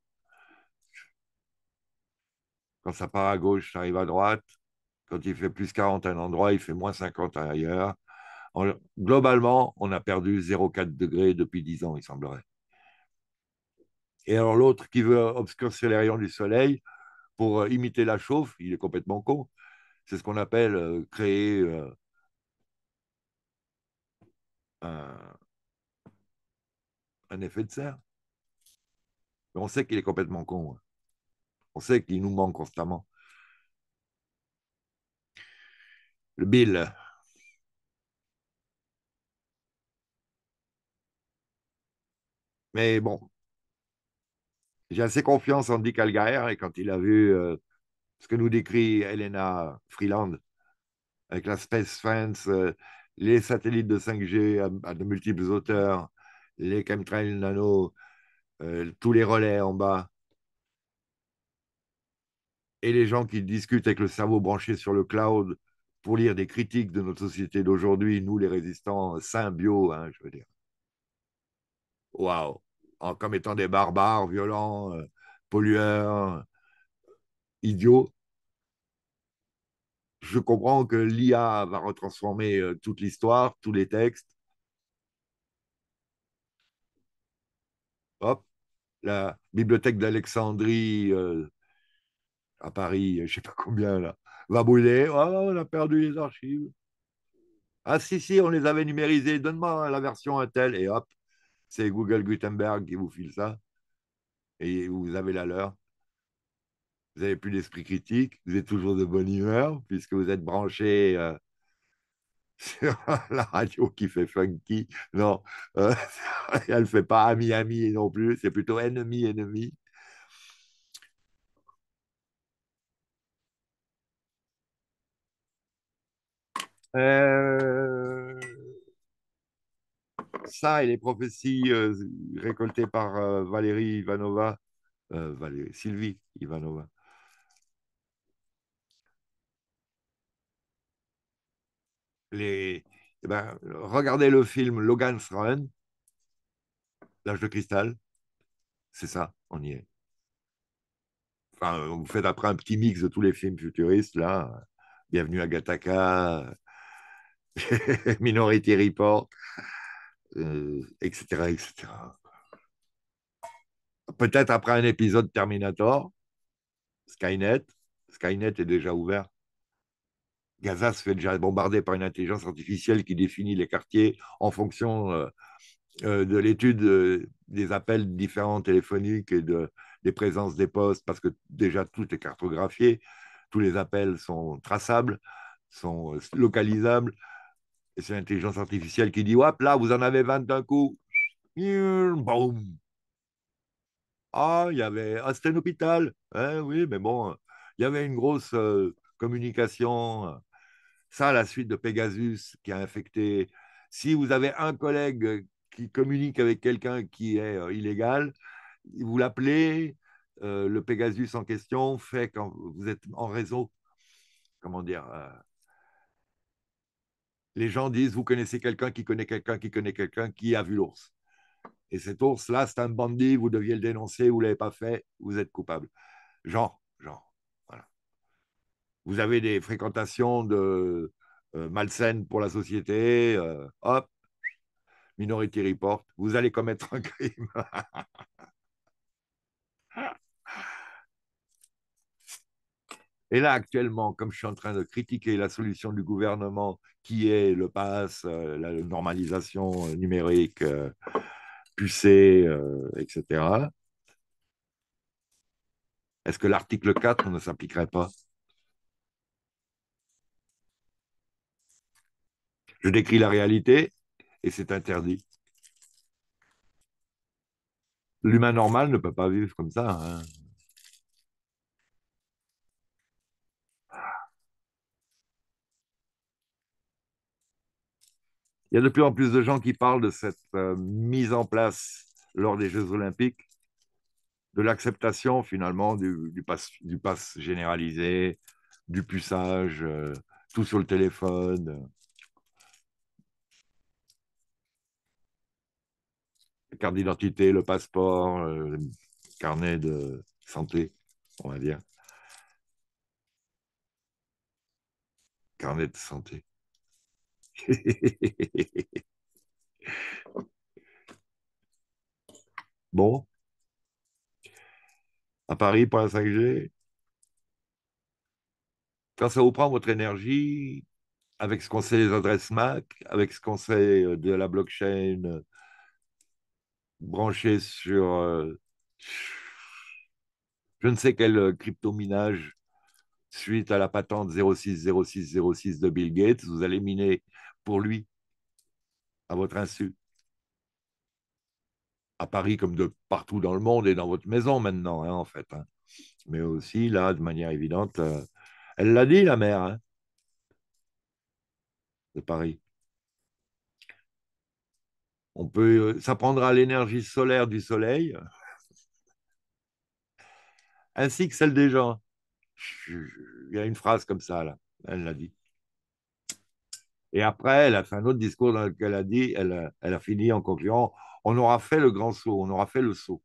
Quand ça part à gauche, ça arrive à droite. Quand il fait plus 40 à un endroit, il fait moins 50 ailleurs. globalement, on a perdu 0,4 degrés depuis 10 ans, il semblerait. Et alors l'autre qui veut obscurcir les rayons du soleil pour euh, imiter la chauffe, il est complètement con. C'est ce qu'on appelle euh, créer euh, un effet de serre on sait qu'il est complètement con. Hein. On sait qu'il nous manque constamment. Le Bill. Mais bon, j'ai assez confiance en Dick Algaer et quand il a vu euh, ce que nous décrit Elena Freeland avec la Space Fence, euh, les satellites de 5G à, de multiples hauteurs, les chemtrails nano, euh, tous les relais en bas, et les gens qui discutent avec le cerveau branché sur le cloud pour lire des critiques de notre société d'aujourd'hui, nous les résistants symbios, hein, je veux dire. Waouh Comme étant des barbares, violents, euh, pollueurs, idiots. Je comprends que l'IA va retransformer euh, toute l'histoire, tous les textes, la bibliothèque d'Alexandrie euh, à Paris, euh, je ne sais pas combien, là, va brûler. Oh, on a perdu les archives. Ah si, si, on les avait numérisées. Donne-moi la version Intel. Et hop, c'est Google Gutenberg qui vous file ça. Et vous avez la leur. Vous n'avez plus d'esprit critique. Vous êtes toujours de bonne humeur puisque vous êtes branché. Euh, sur la radio qui fait funky. Non, euh, elle ne fait pas ami-ami non plus, c'est plutôt ennemi-ennemi. Euh, ça et les prophéties euh, récoltées par Valérie Ivanova, Sylvie Ivanova. Eh ben, regardez le film Logan's Run, L'âge de cristal. C'est ça, on y est. Enfin, euh, vous faites après un petit mix de tous les films futuristes, là. Bienvenue à Gattaca, euh, Minority Report, euh, etc. Peut-être après un épisode Terminator, Skynet. Skynet est déjà ouvert. Gaza se fait déjà bombarder par une intelligence artificielle qui définit les quartiers en fonction euh, euh, de l'étude euh, des appels différents téléphoniques et de, des présences des postes, parce que déjà tout est cartographié, tous les appels sont traçables, sont localisables. Et c'est l'intelligence artificielle qui dit Hop là, vous en avez 20 d'un coup. Boum Ah, il y avait. Ah, c'était un hôpital. Hein, oui, mais bon, il y avait une grosse communication ça, la suite de Pegasus qui a infecté. Si vous avez un collègue euh, qui communique avec quelqu'un qui est euh, illégal, vous l'appelez, euh, le Pegasus en question fait quand vous êtes en réseau. Comment dire Les gens disent Vous connaissez quelqu'un qui connaît quelqu'un qui connaît quelqu'un qui a vu l'ours. Et cet ours-là, c'est un bandit, vous deviez le dénoncer, vous ne l'avez pas fait, vous êtes coupable. Jean, Jean vous avez des fréquentations de euh, malsaines pour la société, euh, hop, Minority Report, vous allez commettre un crime. Et là, actuellement, comme je suis en train de critiquer la solution du gouvernement qui est le pass, euh, la normalisation numérique, pucée, etc., est-ce que l'article 4 ne s'appliquerait pas Je décris la réalité et c'est interdit. L'humain normal ne peut pas vivre comme ça. Hein. Il y a de plus en plus de gens qui parlent de cette euh, mise en place lors des Jeux olympiques, de l'acceptation finalement du, pass, généralisé, du puçage, euh, tout sur le téléphone. Euh. carte d'identité, le passeport, euh, carnet de santé, on va dire. Carnet de santé. bon. À Paris pour la 5G. Quand ça vous prend votre énergie, avec ce qu'on sait des adresses MAC, avec ce qu'on sait euh, de la blockchain branché sur euh, je ne sais quel euh, crypto-minage suite à la patente 060606 de Bill Gates. Vous allez miner pour lui, à votre insu. À Paris, comme de partout dans le monde et dans votre maison maintenant, hein, en fait. Hein. Mais aussi, là, de manière évidente, euh, elle l'a dit, la mère hein, de Paris. On peut, euh, ça prendra l'énergie solaire du soleil, ainsi que celle des gens. Il y a une phrase comme ça, là. Elle l'a dit. Et après, elle a fait un autre discours dans lequel elle a dit, elle a, fini en concluant, on aura fait le grand saut, on aura fait le saut.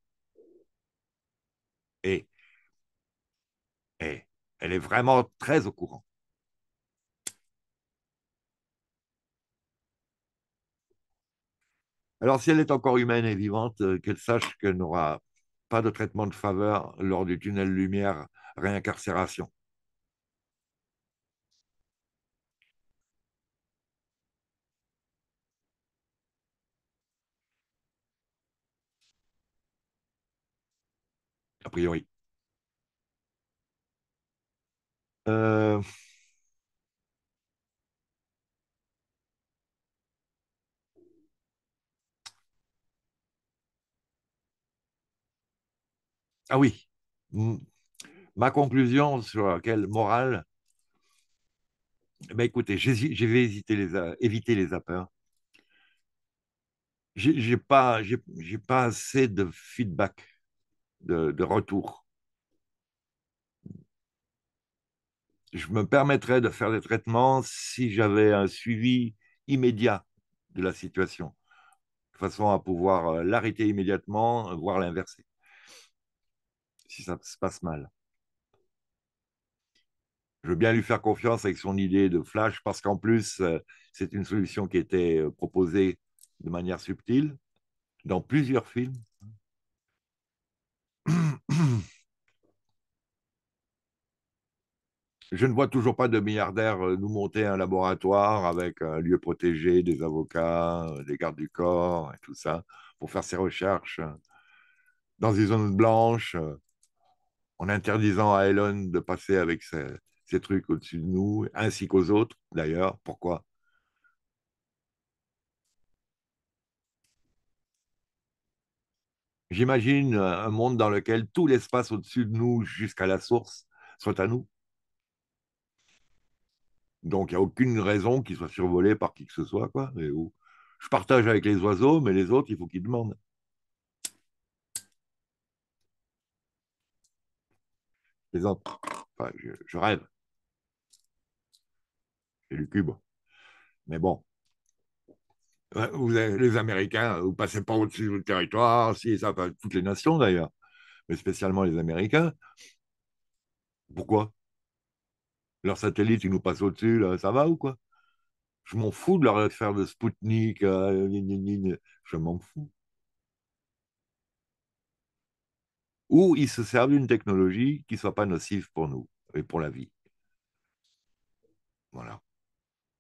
et elle est vraiment très au courant. Alors, si elle est encore humaine et vivante, euh, qu'elle sache qu'elle n'aura pas de traitement de faveur lors du tunnel lumière réincarcération. A priori. Euh... Ah oui, ma conclusion sur laquelle morale, Mais eh ben, écoutez, j'ai vais les, éviter les apeurs. J'ai pas, pas assez de feedback, de, de retour. Je me permettrais de faire des traitements si j'avais un suivi immédiat de la situation, de façon à pouvoir euh, l'arrêter immédiatement, voire l'inverser si ça se passe mal. Je veux bien lui faire confiance avec son idée de flash, parce qu'en plus, euh, c'est une solution qui était euh, proposée de manière subtile dans plusieurs films. Je ne vois toujours pas de milliardaire euh, nous monter un laboratoire avec un lieu protégé, des avocats, des gardes du corps et tout ça, pour faire ses recherches dans des zones blanches, en interdisant à Elon de passer avec ses, trucs au-dessus de nous, ainsi qu'aux autres d'ailleurs. Pourquoi J'imagine euh, un monde dans lequel tout l'espace au-dessus de nous jusqu'à la source soit à nous. Donc il n'y a aucune raison qu'il soit survolé par qui que ce soit. Quoi. Je partage avec les oiseaux, mais les autres, il faut qu'ils demandent. autres je, rêve. C'est du cube. Mais bon. Vous les Américains, vous passez pas au-dessus du territoire, si ça, toutes les nations d'ailleurs, mais spécialement les Américains. Pourquoi Leur satellite, ils nous passent au-dessus, ça va ou quoi Je m'en fous de leur affaire de Spoutnik, euh, je m'en fous. ou ils se servent d'une technologie qui ne soit pas nocive pour nous et pour la vie. Voilà.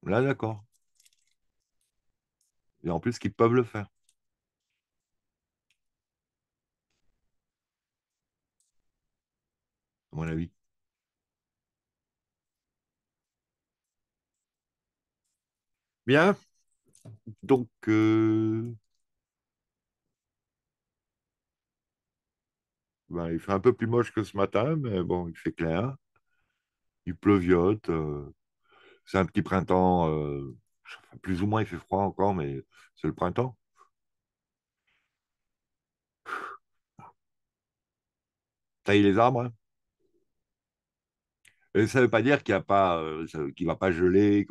Là, d'accord. Et en plus, qu'ils peuvent le faire. À mon avis. Bien. Donc, euh, Ben, il fait un peu plus moche que ce matin, mais bon, il fait clair. Il pleuviote. Euh, c'est un petit printemps. Euh, plus ou moins, il fait froid encore, mais c'est le printemps. Taille les arbres. Hein. Et ça ne veut pas dire qu'il ne euh, va pas geler,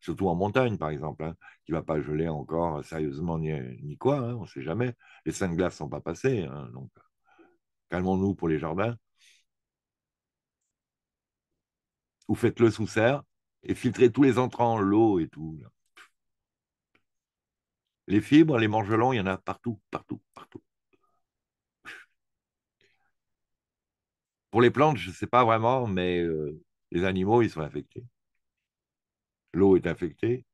surtout en montagne par exemple, hein, qu'il ne va pas geler encore sérieusement ni, quoi, hein, on ne sait jamais. Les seins glaces ne sont pas passés, donc calmons-nous pour les jardins, ou faites-le sous serre et filtrez tous les entrants, l'eau et tout. Les fibres, les mangelons, il y en a partout, partout, partout. Pour les plantes, je ne sais pas vraiment, mais euh, les animaux, ils sont infectés. L'eau est infectée.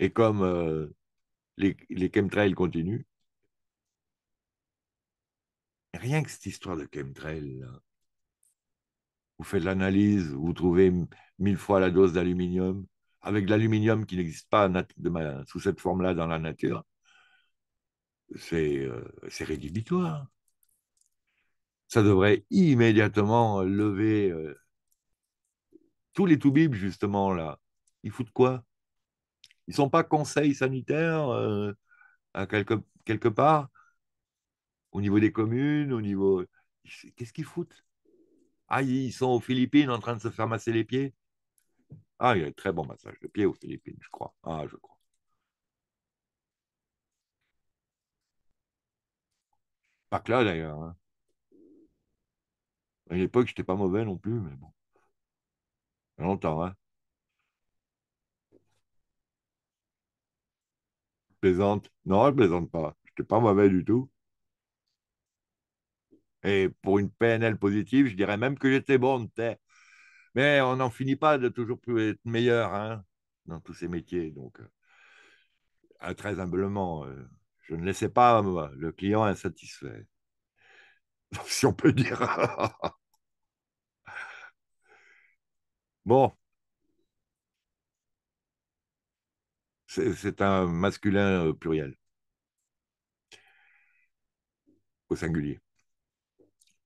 Et comme euh, les, les chemtrails continuent, rien que cette histoire de chemtrail, vous faites l'analyse, vous trouvez mille fois la dose d'aluminium, avec de l'aluminium qui n'existe pas sous cette forme-là dans la nature, c'est euh, rédhibitoire. Ça devrait immédiatement lever euh, tous les toubibs, justement, là. Ils foutent quoi Ils ne sont pas conseils sanitaires euh, à quelque part au niveau des communes, au niveau. Qu'est-ce qu'ils foutent Ah, ils sont aux Philippines en train de se faire masser les pieds Ah, il y a un très bon massage de pieds aux Philippines, je crois. Ah, je crois. Pas que là, d'ailleurs. Hein. À l'époque, j'étais pas mauvais non plus, mais bon. Il y longtemps, hein. Je plaisante. Non, je plaisante pas. Je n'étais pas mauvais du tout. Et pour une PNL positive, je dirais même que j'étais bon, Mais on n'en finit pas de toujours plus être meilleur hein, dans tous ces métiers. Donc, euh, ah, très humblement, euh, je ne laissais pas le client insatisfait. Si on peut dire. bon. C'est un masculin euh, pluriel. Au singulier.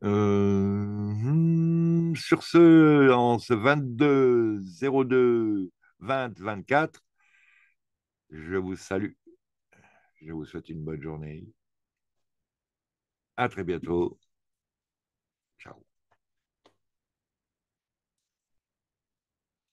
Euh, hmm, sur ce, en ce 22 02 20 24, je vous salue. Je vous souhaite une bonne journée. À très bientôt.